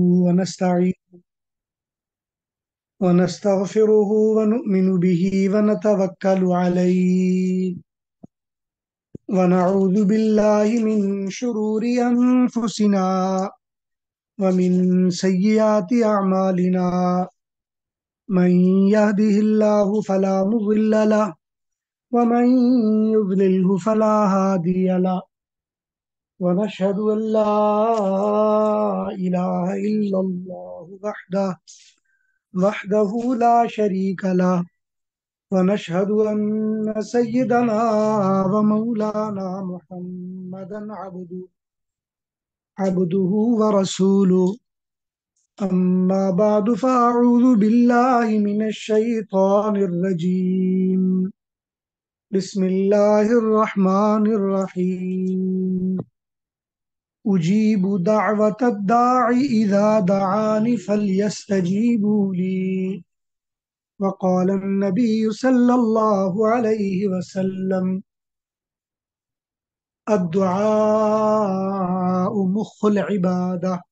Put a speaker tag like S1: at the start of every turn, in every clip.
S1: ونستعين ونستغفره ونؤمن به ونتوكل عليه ونعوذ بالله من شرور أنفسنا ومن سيئات أعمالنا من يهده الله فلا مضل له ومن يضلله فلا هادي له ونشهد أن لا إله إلا الله وحده وحده لا شريك له ونشهد أن سيدنا ومولانا محمدا عبده عبده ورسوله أما بعد فأعوذ بالله من الشيطان الرجيم بسم الله الرحمن الرحيم أجيب دعوة الداع إذا دعاني فليستجيبوا لي وقال النبي صلى الله عليه وسلم الدعاء مخ العبادة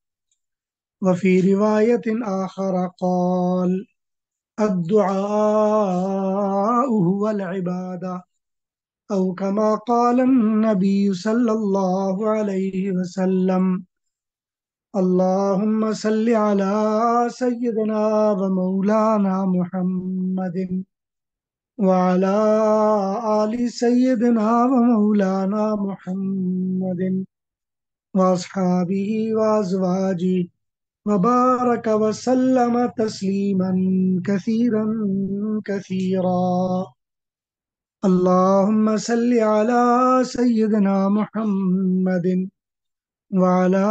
S1: وفي رواية آخر قال الدعاء هو العبادة أو كما قال النبي صلى الله عليه وسلم اللهم صل على سيدنا ومولانا محمد وعلى آل سيدنا ومولانا محمد وأصحابه وأزواجه وبارك وسلم تسليما كثيرا كثيرا اللهم صل على سيدنا محمد وعلى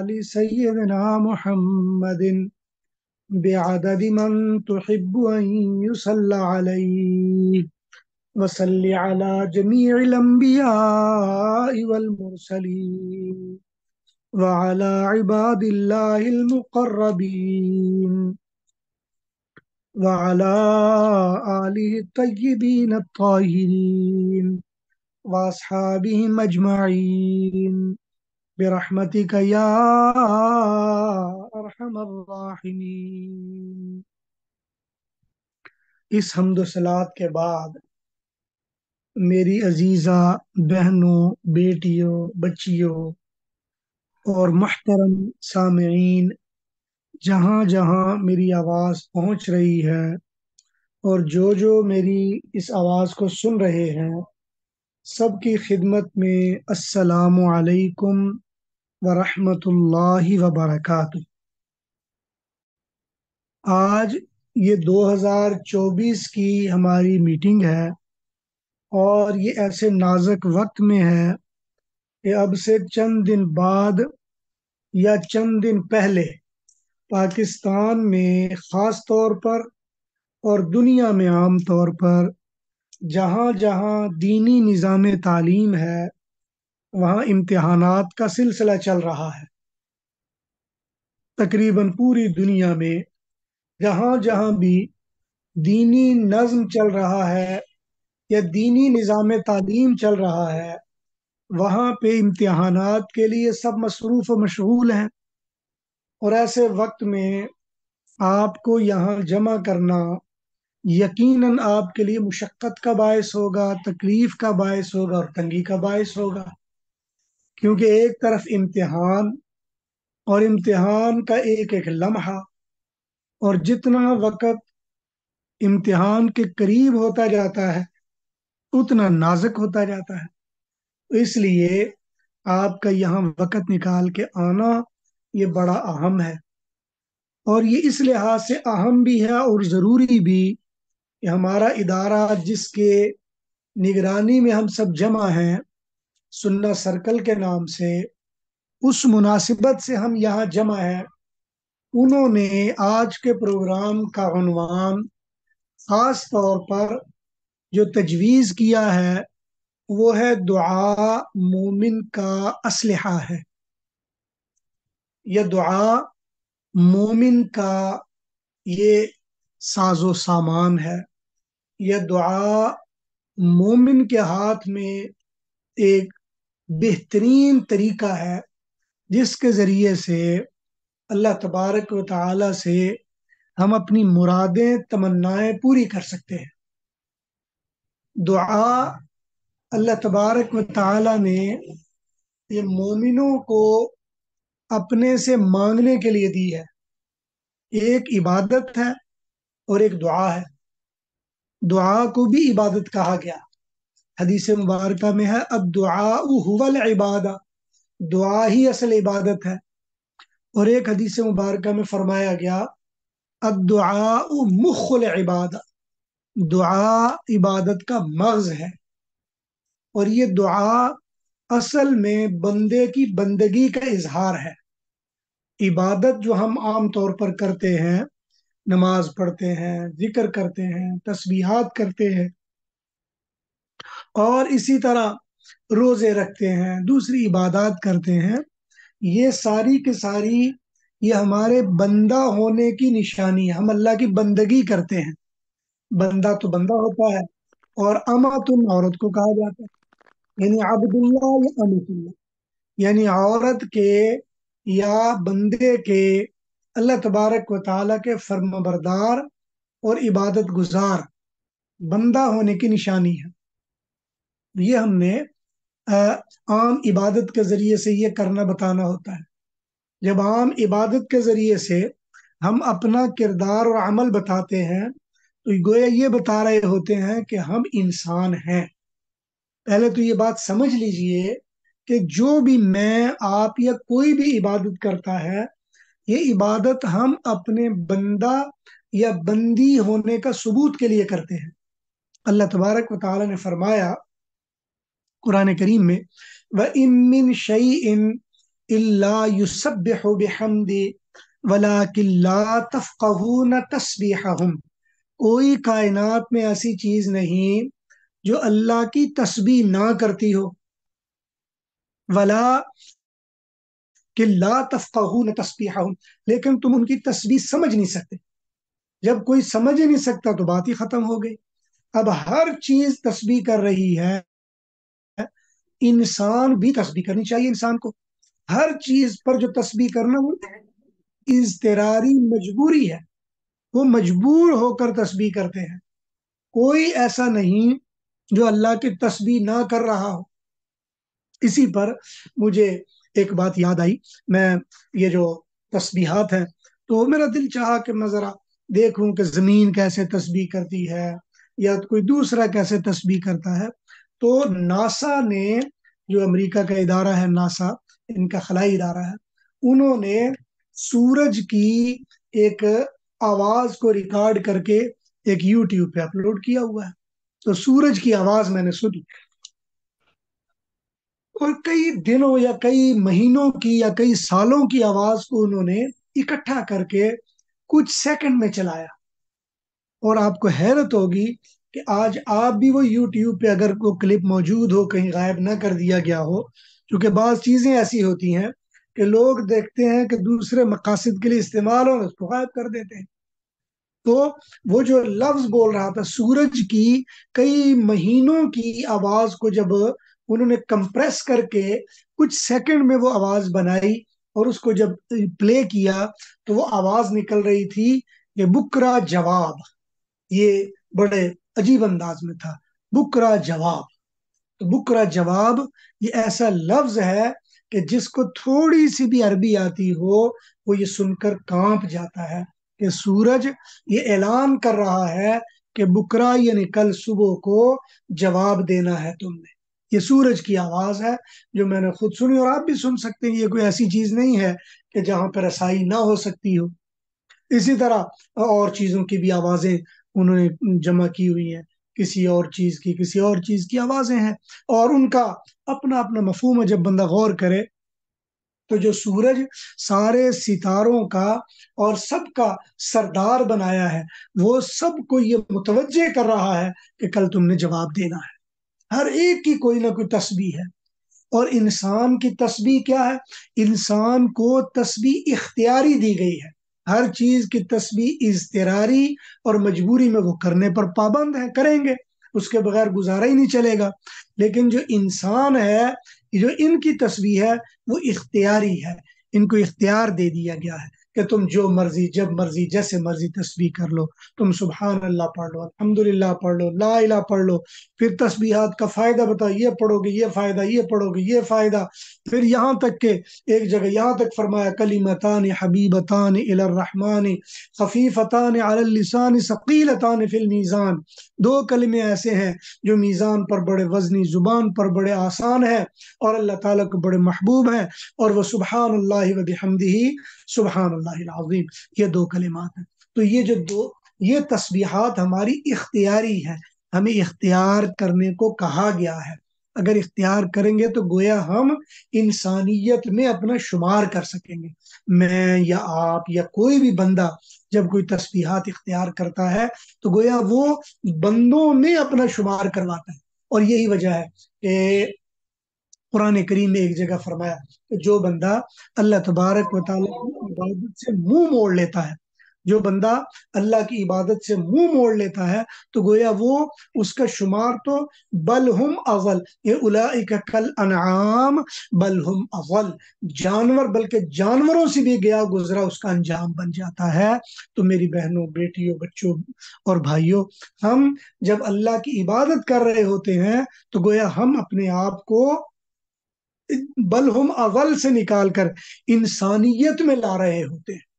S1: آل سيدنا محمد بعدد من تحب أن يصلى عليه وصل على جميع الأنبياء والمرسلين وعلى عباد الله المقربين وعلى آله الطيبين الطاهرين وأصحابهم أجمعين برحمتك يا أرحم الراحمين اس حمد و صلاة کے بعد میری عزیزہ بہنوں بیٹیوں بچیوں اور محترم سامعین جہاں جہاں میری آواز پہنچ رہی ہے اور جو جو میری اس آواز کو سن رہے ہیں سب کی خدمت میں السلام علیکم ورحمۃ اللہ وبرکاتہ آج یہ دو ہزار چوبیس کی ہماری میٹنگ ہے اور یہ ایسے نازک وقت میں ہے کہ اب سے چند دن بعد یا چند دن پہلے پاکستان میں خاص طور پر اور دنیا میں عام طور پر جہاں جہاں دینی نظام تعلیم ہے وہاں امتحانات کا سلسلہ چل رہا ہے تقریباً پوری دنیا میں جہاں جہاں بھی دینی نظم چل رہا ہے یا دینی نظام تعلیم چل رہا ہے وہاں پہ امتحانات کے لیے سب مصروف و مشغول ہیں اور ایسے وقت میں آپ کو یہاں جمع کرنا یقیناً آپ کے لیے مشقت کا باعث ہوگا تکلیف کا باعث ہوگا اور تنگی کا باعث ہوگا کیونکہ ایک طرف امتحان اور امتحان کا ایک ایک لمحہ اور جتنا وقت امتحان کے قریب ہوتا جاتا ہے اتنا نازک ہوتا جاتا ہے اس لیے آپ کا یہاں وقت نکال کے آنا یہ بڑا اہم ہے اور یہ اس لحاظ سے اہم بھی ہے اور ضروری بھی کہ ہمارا ادارہ جس کے نگرانی میں ہم سب جمع ہیں سننا سرکل کے نام سے اس مناسبت سے ہم یہاں جمع ہیں انہوں نے آج کے پروگرام کا عنوان خاص طور پر جو تجویز کیا ہے وہ ہے دعا مومن کا اسلحہ ہے یہ دعا مومن کا یہ ساز و سامان ہے یہ دعا مومن کے ہاتھ میں ایک بہترین طریقہ ہے جس کے ذریعے سے اللہ تبارک و تعالی سے ہم اپنی مرادیں تمنائیں پوری کر سکتے ہیں دعا اللہ تبارک و تعالی نے یہ مومنوں کو اپنے سے مانگنے کے لیے دی ہے ایک عبادت ہے اور ایک دعا ہے دعا کو بھی عبادت کہا گیا حدیث مبارکہ میں ہے اب دعا اُول عبادہ دعا ہی اصل عبادت ہے اور ایک حدیث مبارکہ میں فرمایا گیا دعا مخ عبادت دعا عبادت کا مغز ہے اور یہ دعا اصل میں بندے کی بندگی کا اظہار ہے عبادت جو ہم عام طور پر کرتے ہیں نماز پڑھتے ہیں ذکر کرتے ہیں تسبیحات کرتے ہیں اور اسی طرح روزے رکھتے ہیں دوسری عبادات کرتے ہیں یہ ساری کے ساری یہ ہمارے بندہ ہونے کی نشانی ہے ہم اللہ کی بندگی کرتے ہیں بندہ تو بندہ ہوتا ہے اور اما تم عورت کو کہا جاتا ہے یعنی عبد اللہ یعنی عورت کے یا بندے کے اللہ تبارک و تعالیٰ کے فرم بردار اور عبادت گزار بندہ ہونے کی نشانی ہے یہ ہم نے عام عبادت کے ذریعے سے یہ کرنا بتانا ہوتا ہے جب عام عبادت کے ذریعے سے ہم اپنا کردار اور عمل بتاتے ہیں تو گویا یہ بتا رہے ہوتے ہیں کہ ہم انسان ہیں پہلے تو یہ بات سمجھ لیجئے کہ جو بھی میں آپ یا کوئی بھی عبادت کرتا ہے یہ عبادت ہم اپنے بندہ یا بندی ہونے کا ثبوت کے لیے کرتے ہیں اللہ تبارک و تعالی نے فرمایا قرآن کریم میں وہ امن شعی انب و بحمد ولا کل تفقہ تسب کوئی کائنات میں ایسی چیز نہیں جو اللہ کی تسبیح نہ کرتی ہو ولا کہ لا تفقہون تصبیح لیکن تم ان کی تسبیح سمجھ نہیں سکتے جب کوئی سمجھ ہی نہیں سکتا تو بات ہی ختم ہو گئی اب ہر چیز تسبیح کر رہی ہے انسان بھی تسبیح کرنی چاہیے انسان کو ہر چیز پر جو تسبیح کرنا وہ اضطراری مجبوری ہے وہ مجبور ہو کر تسبیح کرتے ہیں کوئی ایسا نہیں جو اللہ کی تسبیح نہ کر رہا ہو اسی پر مجھے ایک بات یاد آئی میں یہ جو تسبیحات ہیں تو میرا دل چاہا کہ میں ذرا دیکھوں کہ زمین کیسے تسبیح کرتی ہے یا کوئی دوسرا کیسے تسبیح کرتا ہے تو ناسا نے جو امریکہ کا ادارہ ہے ناسا ان کا خلائی ادارہ ہے انہوں نے سورج کی ایک آواز کو ریکارڈ کر کے ایک یوٹیوب پہ اپلوڈ کیا ہوا ہے تو سورج کی آواز میں نے سنی کئی دنوں یا کئی مہینوں کی یا کئی سالوں کی آواز کو انہوں نے اکٹھا کر کے کچھ سیکنڈ میں چلایا اور آپ کو حیرت ہوگی کہ آج آپ بھی وہ یوٹیوب پہ اگر وہ کلپ موجود ہو کہیں غائب نہ کر دیا گیا ہو کیونکہ بعض چیزیں ایسی ہوتی ہیں کہ لوگ دیکھتے ہیں کہ دوسرے مقاصد کے لیے استعمال ہو اس کو غائب کر دیتے ہیں تو وہ جو لفظ بول رہا تھا سورج کی کئی مہینوں کی آواز کو جب انہوں نے کمپریس کر کے کچھ سیکنڈ میں وہ آواز بنائی اور اس کو جب پلے کیا تو وہ آواز نکل رہی تھی بکرا جواب یہ بڑے عجیب انداز میں تھا بکرا جواب تو بکرا جواب یہ ایسا لفظ ہے کہ جس کو تھوڑی سی بھی عربی آتی ہو وہ یہ سن کر کانپ جاتا ہے کہ سورج یہ اعلان کر رہا ہے کہ بکرا یعنی کل صبح کو جواب دینا ہے تم نے یہ سورج کی آواز ہے جو میں نے خود سنی اور آپ بھی سن سکتے ہیں یہ کوئی ایسی چیز نہیں ہے کہ جہاں پہ رسائی نہ ہو سکتی ہو اسی طرح اور چیزوں کی بھی آوازیں انہوں نے جمع کی ہوئی ہیں کسی اور چیز کی کسی اور چیز کی آوازیں ہیں اور ان کا اپنا اپنا مفہوم ہے جب بندہ غور کرے تو جو سورج سارے ستاروں کا اور سب کا سردار بنایا ہے وہ سب کو یہ متوجہ کر رہا ہے کہ کل تم نے جواب دینا ہے ہر ایک کی کوئی نہ کوئی تسبیح ہے اور انسان کی تسبیح کیا ہے انسان کو تسبیح اختیاری دی گئی ہے ہر چیز کی تسبیح اضطراری اور مجبوری میں وہ کرنے پر پابند ہیں کریں گے اس کے بغیر گزارا ہی نہیں چلے گا لیکن جو انسان ہے جو ان کی تسبیح ہے وہ اختیاری ہے ان کو اختیار دے دیا گیا ہے کہ تم جو مرضی جب مرضی جیسے مرضی تسبیح کر لو تم سبحان اللہ پڑھ لو الحمد للہ پڑھ لو لا الہ پڑھ لو پھر تسبیحات کا فائدہ بتاؤ یہ پڑھو گے یہ فائدہ یہ پڑھو گے یہ فائدہ پھر یہاں تک کہ ایک جگہ یہاں تک فرمایا کلیمتان حبیب الرحمن خفیفتان علی اللسان علسان ثقیلطان المیزان دو کلمے ایسے ہیں جو میزان پر بڑے وزنی زبان پر بڑے آسان ہیں اور اللہ تعالیٰ کو بڑے محبوب ہیں اور وہ سبحان اللہ و بحمدہی سبحان اللہ العظیم یہ دو کلمات ہیں تو یہ جو دو یہ تسبیحات ہماری اختیاری ہیں ہمیں اختیار کرنے کو کہا گیا ہے اگر اختیار کریں گے تو گویا ہم انسانیت میں اپنا شمار کر سکیں گے میں یا آپ یا کوئی بھی بندہ جب کوئی تسبیحات اختیار کرتا ہے تو گویا وہ بندوں میں اپنا شمار کرواتا ہے اور یہی وجہ ہے کہ قرآن کریم نے ایک جگہ فرمایا کہ جو بندہ اللہ تبارک و تعالیٰ عبادت سے منہ موڑ لیتا ہے جو بندہ اللہ کی عبادت سے منہ موڑ لیتا ہے تو گویا وہ اس کا شمار تو بلہم اغل یہ کل انعام بلہم اغل جانور بلکہ جانوروں سے بھی گیا گزرا اس کا انجام بن جاتا ہے تو میری بہنوں بیٹیوں بچوں اور بھائیوں ہم جب اللہ کی عبادت کر رہے ہوتے ہیں تو گویا ہم اپنے آپ کو بلہم اغل سے نکال کر انسانیت میں لا رہے ہوتے ہیں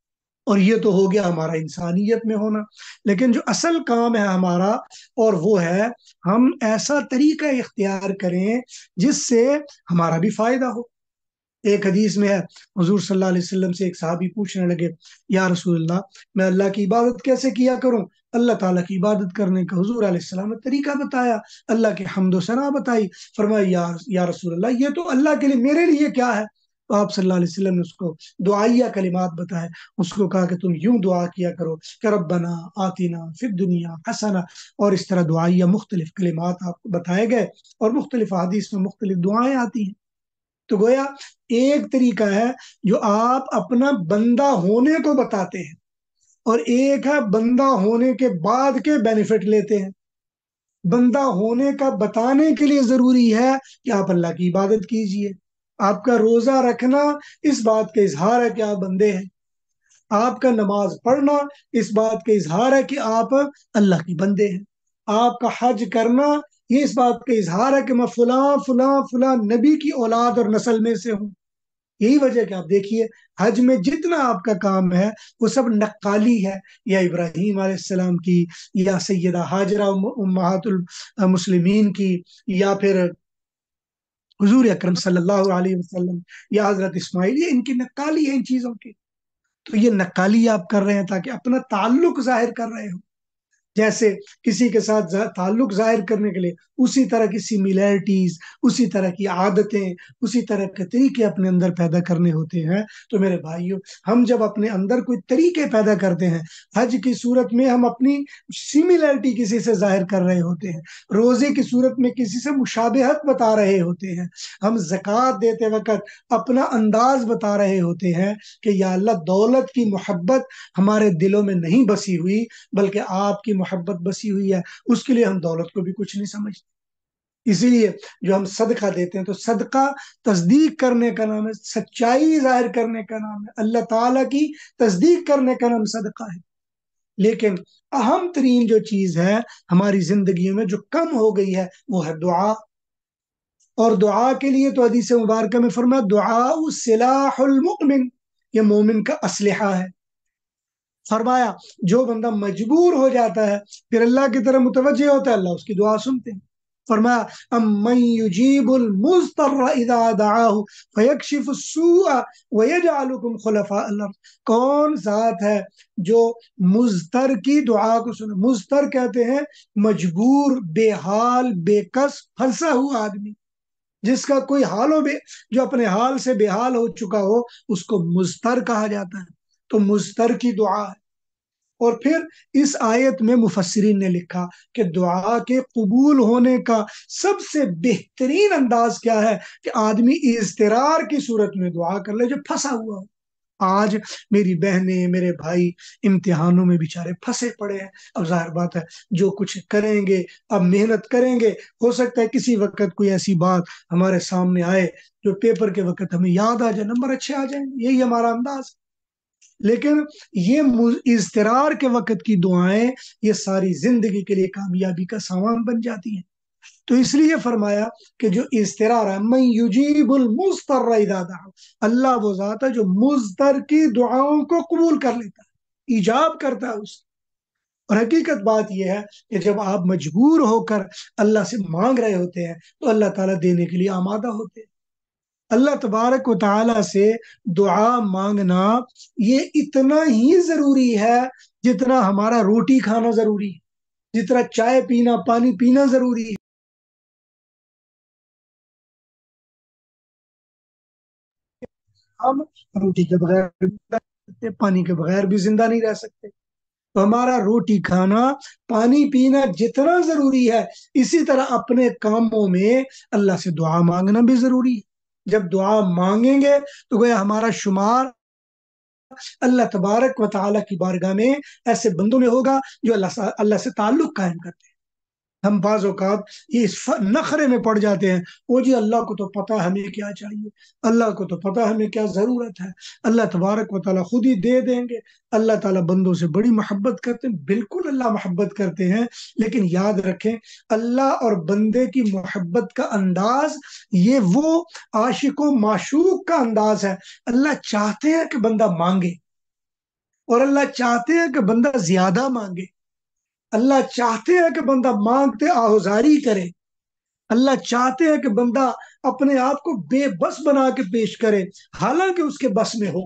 S1: اور یہ تو ہو گیا ہمارا انسانیت میں ہونا لیکن جو اصل کام ہے ہمارا اور وہ ہے ہم ایسا طریقہ اختیار کریں جس سے ہمارا بھی فائدہ ہو ایک حدیث میں ہے حضور صلی اللہ علیہ وسلم سے ایک صحابی پوچھنے لگے یا رسول اللہ میں اللہ کی عبادت کیسے کیا کروں اللہ تعالیٰ کی عبادت کرنے کا حضور علیہ السلام نے طریقہ بتایا اللہ کے حمد و ثنا بتائی فرمایا یا رسول اللہ یہ تو اللہ کے لیے میرے لیے کیا ہے آپ صلی اللہ علیہ وسلم نے اس کو دعائیہ کلمات بتائے اس کو کہا کہ تم یوں دعا کیا کرو کہ ربنا آتینا فی دنیا حسنا اور اس طرح دعائیہ مختلف کلمات آپ کو بتائے گئے اور مختلف حادیث میں مختلف دعائیں آتی ہیں تو گویا ایک طریقہ ہے جو آپ اپنا بندہ ہونے کو بتاتے ہیں اور ایک ہے بندہ ہونے کے بعد کے بینیفٹ لیتے ہیں بندہ ہونے کا بتانے کے لیے ضروری ہے کہ آپ اللہ کی عبادت کیجئے آپ کا روزہ رکھنا اس بات کا اظہار ہے کہ آپ بندے ہیں آپ کا نماز پڑھنا اس بات کا اظہار ہے کہ آپ اللہ کی بندے ہیں آپ کا حج کرنا یہ اس بات کا اظہار ہے کہ میں فلاں فلاں فلاں نبی کی اولاد اور نسل میں سے ہوں یہی وجہ کہ آپ دیکھیے حج میں جتنا آپ کا کام ہے وہ سب نقالی ہے یا ابراہیم علیہ السلام کی یا سیدہ حاجرہ امہات المسلمین کی یا پھر حضور اکرم صلی اللہ علیہ وسلم یا حضرت اسماعیل یہ ان کی نقالی ہے ان چیزوں کی تو یہ نقالی آپ کر رہے ہیں تاکہ اپنا تعلق ظاہر کر رہے ہو جیسے کسی کے ساتھ تعلق ظاہر کرنے کے لیے اسی طرح کی سیمیلیرٹیز اسی طرح کی عادتیں اسی طرح کے طریقے اپنے اندر پیدا کرنے ہوتے ہیں تو میرے بھائیوں ہم جب اپنے اندر کوئی طریقے پیدا کرتے ہیں حج کی صورت میں ہم اپنی سیمیلیرٹی کسی سے ظاہر کر رہے ہوتے ہیں روزے کی صورت میں کسی سے مشابہت بتا رہے ہوتے ہیں ہم زکوٰۃ دیتے وقت اپنا انداز بتا رہے ہوتے ہیں کہ یا اللہ دولت کی محبت ہمارے دلوں میں نہیں بسی ہوئی بلکہ آپ کی محبت بسی ہوئی ہے اس کے لیے ہم دولت کو بھی کچھ نہیں سمجھتے اسی لیے جو ہم صدقہ دیتے ہیں تو صدقہ تصدیق کرنے کا نام ہے سچائی ظاہر کرنے کا نام ہے اللہ تعالیٰ کی تصدیق کرنے کا نام صدقہ ہے لیکن اہم ترین جو چیز ہے ہماری زندگیوں میں جو کم ہو گئی ہے وہ ہے دعا اور دعا کے لیے تو حدیث مبارکہ میں فرما دعا سلاح المؤمن یہ مومن کا اسلحہ ہے فرمایا جو بندہ مجبور ہو جاتا ہے پھر اللہ کی طرح متوجہ ہوتا ہے اللہ اس کی دعا سنتے ہیں فرمایا یجیب اذا فیکشف السوء ویجعلکم خلفاء کون ذات ہے جو مزتر کی دعا کو سن مزتر کہتے ہیں مجبور بے حال بے کس پھنسا ہوا آدمی جس کا کوئی حال ہو بے جو اپنے حال سے بے حال ہو چکا ہو اس کو مزتر کہا جاتا ہے تو مستر کی دعا ہے اور پھر اس آیت میں مفسرین نے لکھا کہ دعا کے قبول ہونے کا سب سے بہترین انداز کیا ہے کہ آدمی اضطرار کی صورت میں دعا کر لے جو پھنسا ہوا ہو آج میری بہنیں میرے بھائی امتحانوں میں بیچارے پھنسے پڑے ہیں اب ظاہر بات ہے جو کچھ کریں گے اب محنت کریں گے ہو سکتا ہے کسی وقت کوئی ایسی بات ہمارے سامنے آئے جو پیپر کے وقت ہمیں یاد آ جائے نمبر اچھے آ جائیں یہی ہمارا انداز لیکن یہ اضطرار کے وقت کی دعائیں یہ ساری زندگی کے لیے کامیابی کا سامان بن جاتی ہیں تو اس لیے فرمایا کہ جو اضطرار ہے من یجیب اللہ وہ ذات ہے جو مزتر کی دعاؤں کو قبول کر لیتا ہے ایجاب کرتا ہے اس اور حقیقت بات یہ ہے کہ جب آپ مجبور ہو کر اللہ سے مانگ رہے ہوتے ہیں تو اللہ تعالیٰ دینے کے لیے آمادہ ہوتے ہیں اللہ تبارک و تعالی سے دعا مانگنا یہ اتنا ہی ضروری ہے جتنا ہمارا روٹی کھانا ضروری ہے جتنا چائے پینا پانی پینا ضروری ہے ہم روٹی کے بغیر بھی پانی کے بغیر بھی زندہ نہیں رہ سکتے تو ہمارا روٹی کھانا پانی پینا جتنا ضروری ہے اسی طرح اپنے کاموں میں اللہ سے دعا مانگنا بھی ضروری ہے جب دعا مانگیں گے تو گویا ہمارا شمار اللہ تبارک و تعالیٰ کی بارگاہ میں ایسے بندوں میں ہوگا جو اللہ اللہ سے تعلق قائم کرتے ہیں ہم بعض اوقات یہ اس نخرے میں پڑ جاتے ہیں وہ جی اللہ کو تو پتہ ہمیں کیا چاہیے اللہ کو تو پتہ ہمیں کیا ضرورت ہے اللہ تبارک و تعالیٰ خود ہی دے دیں گے اللہ تعالیٰ بندوں سے بڑی محبت کرتے ہیں بالکل اللہ محبت کرتے ہیں لیکن یاد رکھیں اللہ اور بندے کی محبت کا انداز یہ وہ عاشق و معشوق کا انداز ہے اللہ چاہتے ہیں کہ بندہ مانگے اور اللہ چاہتے ہیں کہ بندہ زیادہ مانگے اللہ چاہتے ہیں کہ بندہ مانگتے کرے اللہ چاہتے ہیں کہ بندہ اپنے آپ کو بے بس بنا کے پیش کرے حالانکہ اس کے بس میں ہو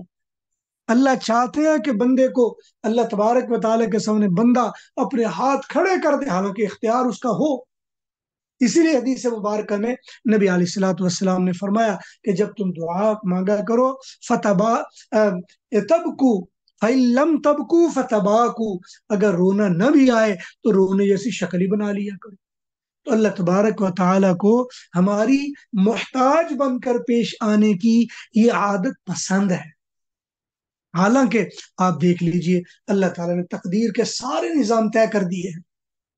S1: اللہ چاہتے ہیں کہ بندے کو اللہ تبارک و تعالیٰ کے سامنے بندہ اپنے ہاتھ کھڑے کر دے حالانکہ اختیار اس کا ہو اسی لیے حدیث مبارکہ میں نبی علیہ السلاۃ والسلام نے فرمایا کہ جب تم دعا مانگا کرو فتح تب کو فتبا کو اگر رونا نہ بھی آئے تو رونے جیسی شکلی بنا لیا کرو تو اللہ تبارک و تعالیٰ کو ہماری محتاج بن کر پیش آنے کی یہ عادت پسند ہے حالانکہ آپ دیکھ لیجئے اللہ تعالیٰ نے تقدیر کے سارے نظام طے کر دیے ہیں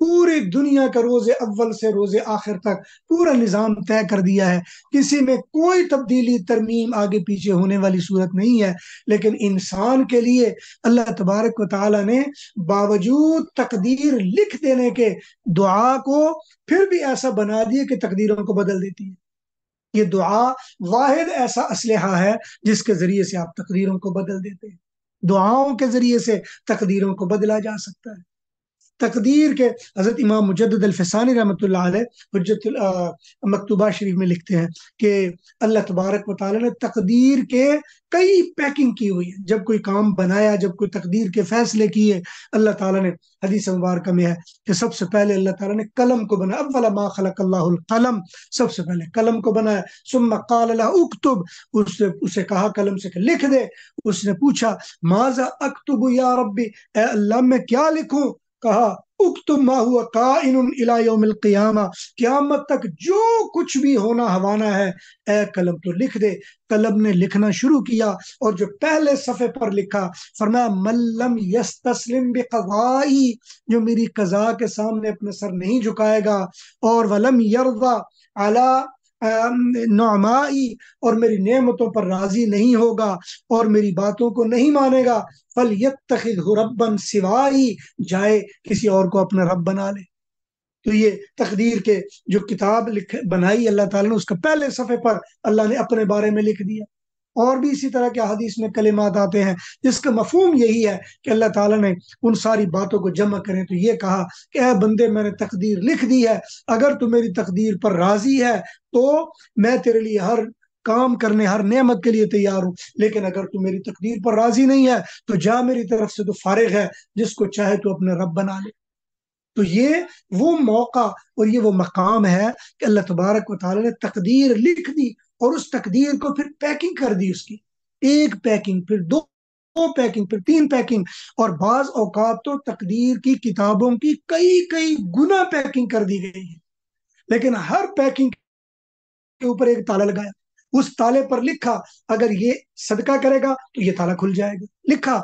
S1: پوری دنیا کا روز اول سے روز آخر تک پورا نظام طے کر دیا ہے کسی میں کوئی تبدیلی ترمیم آگے پیچھے ہونے والی صورت نہیں ہے لیکن انسان کے لیے اللہ تبارک و تعالیٰ نے باوجود تقدیر لکھ دینے کے دعا کو پھر بھی ایسا بنا دیا کہ تقدیروں کو بدل دیتی ہے یہ دعا واحد ایسا اسلحہ ہے جس کے ذریعے سے آپ تقدیروں کو بدل دیتے ہیں دعاؤں کے ذریعے سے تقدیروں کو بدلا جا سکتا ہے تقدیر کے حضرت امام مجدد الفسانی رحمۃ رحمت اللہ علیہ حجت مکتوبہ شریف میں لکھتے ہیں کہ اللہ تبارک و تعالیٰ نے تقدیر کے کئی پیکنگ کی ہوئی ہے جب کوئی کام بنایا جب کوئی تقدیر کے فیصلے کیے اللہ تعالیٰ نے حدیث مبارکہ میں ہے کہ سب سے پہلے اللہ تعالیٰ نے قلم کو بنایا ما خلق اللہ القلم سب سے پہلے قلم کو بنایا قال اکتب اسے کہا قلم سے کہ لکھ دے اس نے پوچھا ماذا اکتب یا ربی اے اللہ میں کیا لکھوں کہا اکتم ما ہوا قائن الی یوم القیامہ قیامت تک جو کچھ بھی ہونا ہوانا ہے اے قلم تو لکھ دے قلم نے لکھنا شروع کیا اور جو پہلے صفحے پر لکھا فرمایا ملم یستسلم بقضائی جو میری قضاء کے سامنے اپنے سر نہیں جھکائے گا اور ولم یرضا علی نعمائی اور میری نعمتوں پر راضی نہیں ہوگا اور میری باتوں کو نہیں مانے گا فل یت تخل جائے کسی اور کو اپنا رب بنا لے تو یہ تقدیر کے جو کتاب لکھ بنائی اللہ تعالیٰ نے اس کا پہلے صفحے پر اللہ نے اپنے بارے میں لکھ دیا اور بھی اسی طرح کے حدیث میں کلمات آتے ہیں جس کا مفہوم یہی ہے کہ اللہ تعالیٰ نے ان ساری باتوں کو جمع کریں تو یہ کہا کہ اے بندے میں نے تقدیر لکھ دی ہے اگر تو میری تقدیر پر راضی ہے تو میں تیرے لیے ہر کام کرنے ہر نعمت کے لیے تیار ہوں لیکن اگر تو میری تقدیر پر راضی نہیں ہے تو جا میری طرف سے تو فارغ ہے جس کو چاہے تو اپنے رب بنا لے تو یہ وہ موقع اور یہ وہ مقام ہے کہ اللہ تبارک و تعالیٰ نے تقدیر لکھ دی اور اس تقدیر کو پھر پیکنگ کر دی اس کی ایک پیکنگ پھر دو پیکنگ پھر تین پیکنگ اور بعض اوقات تو تقدیر کی کتابوں کی کئی کئی گنا پیکنگ کر دی گئی ہے لیکن ہر پیکنگ کے اوپر ایک تالا لگایا اس تالے پر لکھا اگر یہ صدقہ کرے گا تو یہ تالا کھل جائے گا لکھا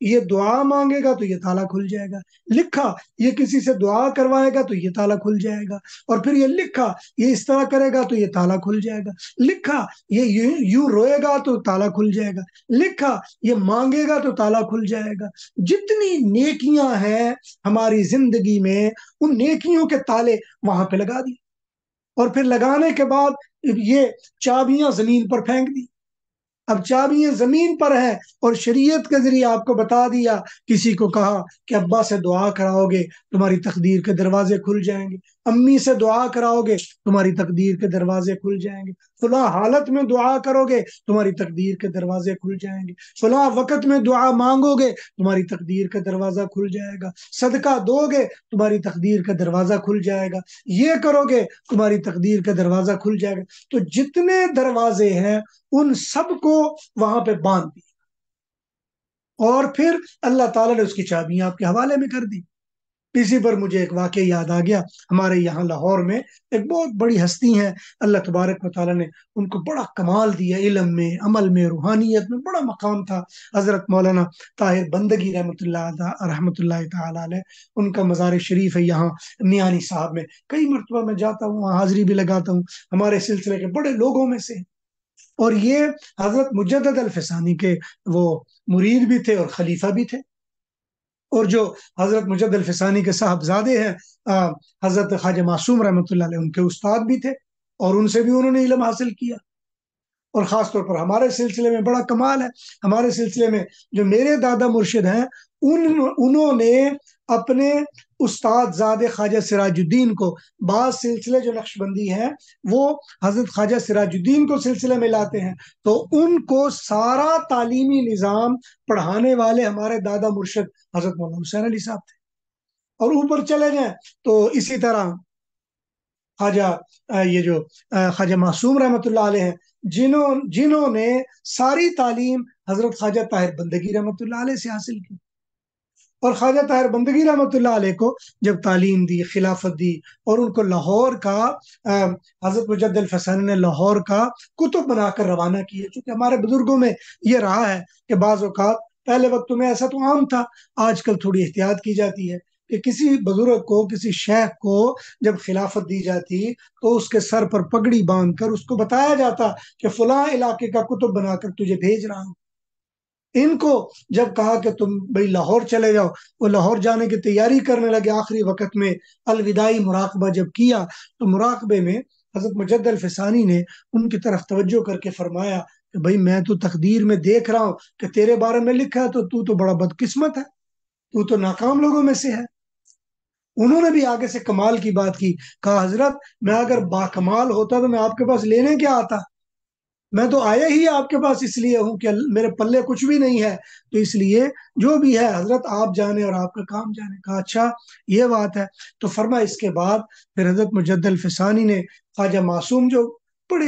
S1: یہ دعا مانگے گا تو یہ تالا کھل جائے گا لکھا یہ کسی سے دعا کروائے گا تو یہ تالا کھل جائے گا اور پھر یہ لکھا یہ اس طرح کرے گا تو یہ تالا کھل جائے گا لکھا یہ یوں روئے گا تو تالا کھل جائے گا لکھا یہ مانگے گا تو تالا کھل جائے گا جتنی نیکیاں ہیں ہماری زندگی میں ان نیکیوں کے تالے وہاں پہ لگا دیے اور پھر لگانے کے بعد یہ چابیاں زمین پر پھینک دی اب چابیاں زمین پر ہے اور شریعت کے ذریعے آپ کو بتا دیا کسی کو کہا کہ ابا سے دعا کراؤ گے تمہاری تقدیر کے دروازے کھل جائیں گے امی سے دعا کراؤ گے تمہاری تقدیر کے دروازے کھل جائیں گے فلاں حالت میں دعا کرو گے تمہاری تقدیر کے دروازے کھل جائیں گے فلاں وقت میں دعا مانگو گے تمہاری تقدیر کا دروازہ کھل جائے گا صدقہ دو گے تمہاری تقدیر کا دروازہ کھل جائے گا یہ کرو گے تمہاری تقدیر کا دروازہ کھل جائے گا تو جتنے دروازے ہیں ان سب کو وہاں پہ باندھ دیا اور پھر اللہ تعالیٰ نے اس کی چابیاں آپ کے حوالے میں کر دی اسی پر مجھے ایک واقعہ یاد آ گیا ہمارے یہاں لاہور میں ایک بہت بڑی ہستی ہیں اللہ تبارک و تعالیٰ نے ان کو بڑا کمال دیا علم میں عمل میں روحانیت میں بڑا مقام تھا حضرت مولانا طاہر بندگی رحمۃ اللہ رحمۃ اللہ تعالیٰ علیہ ان کا مزار شریف ہے یہاں میانی صاحب میں کئی مرتبہ میں جاتا ہوں وہاں حاضری بھی لگاتا ہوں ہمارے سلسلے کے بڑے لوگوں میں سے اور یہ حضرت مجدد الفسانی کے وہ مرید بھی تھے اور خلیفہ بھی تھے اور جو حضرت مجد الفسانی کے صاحبزادے ہیں حضرت خواجہ معصوم رحمۃ اللہ علیہ ان کے استاد بھی تھے اور ان سے بھی انہوں نے علم حاصل کیا اور خاص طور پر ہمارے سلسلے میں بڑا کمال ہے ہمارے سلسلے میں جو میرے دادا مرشد ہیں ان انہوں نے اپنے استاد زاد خواجہ سراج الدین کو بعض سلسلے جو نقش بندی ہیں وہ حضرت خواجہ سراج الدین کو سلسلے میں لاتے ہیں تو ان کو سارا تعلیمی نظام پڑھانے والے ہمارے دادا مرشد حضرت مولانا حسین علی صاحب تھے اور اوپر چلے جائیں تو اسی طرح خواجہ یہ جو خواجہ معصوم رحمۃ اللہ علیہ ہیں جنہوں جنہوں نے ساری تعلیم حضرت خواجہ طاہر بندگی رحمۃ اللہ علیہ سے حاصل کی اور خواجہ طاہر بندگی رحمۃ اللہ علیہ کو جب تعلیم دی خلافت دی اور ان کو لاہور کا حضرت مجد الفسن نے لاہور کا کتب بنا کر روانہ کیا چونکہ ہمارے بزرگوں میں یہ رہا ہے کہ بعض اوقات پہلے وقت میں ایسا تو عام تھا آج کل تھوڑی احتیاط کی جاتی ہے کہ کسی بزرگ کو کسی شیخ کو جب خلافت دی جاتی تو اس کے سر پر پگڑی باندھ کر اس کو بتایا جاتا کہ فلاں علاقے کا کتب بنا کر تجھے بھیج رہا ہوں ان کو جب کہا کہ تم بھائی لاہور چلے جاؤ وہ لاہور جانے کی تیاری کرنے لگے آخری وقت میں الوداعی مراقبہ جب کیا تو مراقبے میں حضرت مجد الفسانی نے ان کی طرف توجہ کر کے فرمایا کہ بھائی میں تو تقدیر میں دیکھ رہا ہوں کہ تیرے بارے میں لکھا تو تو تو بڑا بدقسمت ہے تو تو ناکام لوگوں میں سے ہے انہوں نے بھی آگے سے کمال کی بات کی کہا حضرت میں اگر با کمال ہوتا تو میں آپ کے پاس لینے کیا آتا میں تو آیا ہی آپ کے پاس اس لیے ہوں کہ میرے پلے کچھ بھی نہیں ہے تو اس لیے جو بھی ہے حضرت آپ جانے اور آپ کا کام جانے کہا اچھا یہ بات ہے تو فرما اس کے بعد پھر حضرت مجد الفسانی نے خواجہ معصوم جو بڑے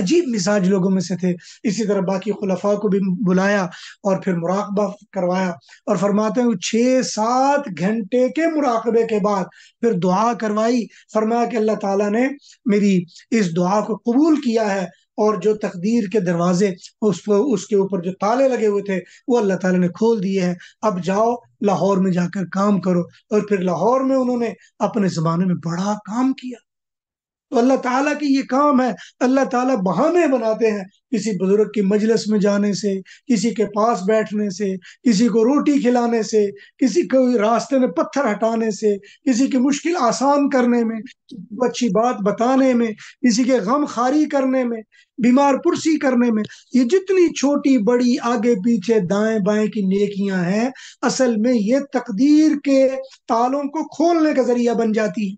S1: عجیب مزاج لوگوں میں سے تھے اسی طرح باقی خلفاء کو بھی بلایا اور پھر مراقبہ کروایا اور فرماتے ہیں چھ سات گھنٹے کے مراقبے کے بعد پھر دعا کروائی فرمایا کہ اللہ تعالیٰ نے میری اس دعا کو قبول کیا ہے اور جو تقدیر کے دروازے اس کے اوپر جو تالے لگے ہوئے تھے وہ اللہ تعالیٰ نے کھول دیے ہیں اب جاؤ لاہور میں جا کر کام کرو اور پھر لاہور میں انہوں نے اپنے زمانے میں بڑا کام کیا تو اللہ تعالیٰ کی یہ کام ہے اللہ تعالیٰ بہانے بناتے ہیں کسی بزرگ کی مجلس میں جانے سے کسی کے پاس بیٹھنے سے کسی کو روٹی کھلانے سے کسی کو راستے میں پتھر ہٹانے سے کسی کی مشکل آسان کرنے میں اچھی بات بتانے میں کسی کے غم خاری کرنے میں بیمار پرسی کرنے میں یہ جتنی چھوٹی بڑی آگے پیچھے دائیں بائیں کی نیکیاں ہیں اصل میں یہ تقدیر کے تالوں کو کھولنے کا ذریعہ بن جاتی ہے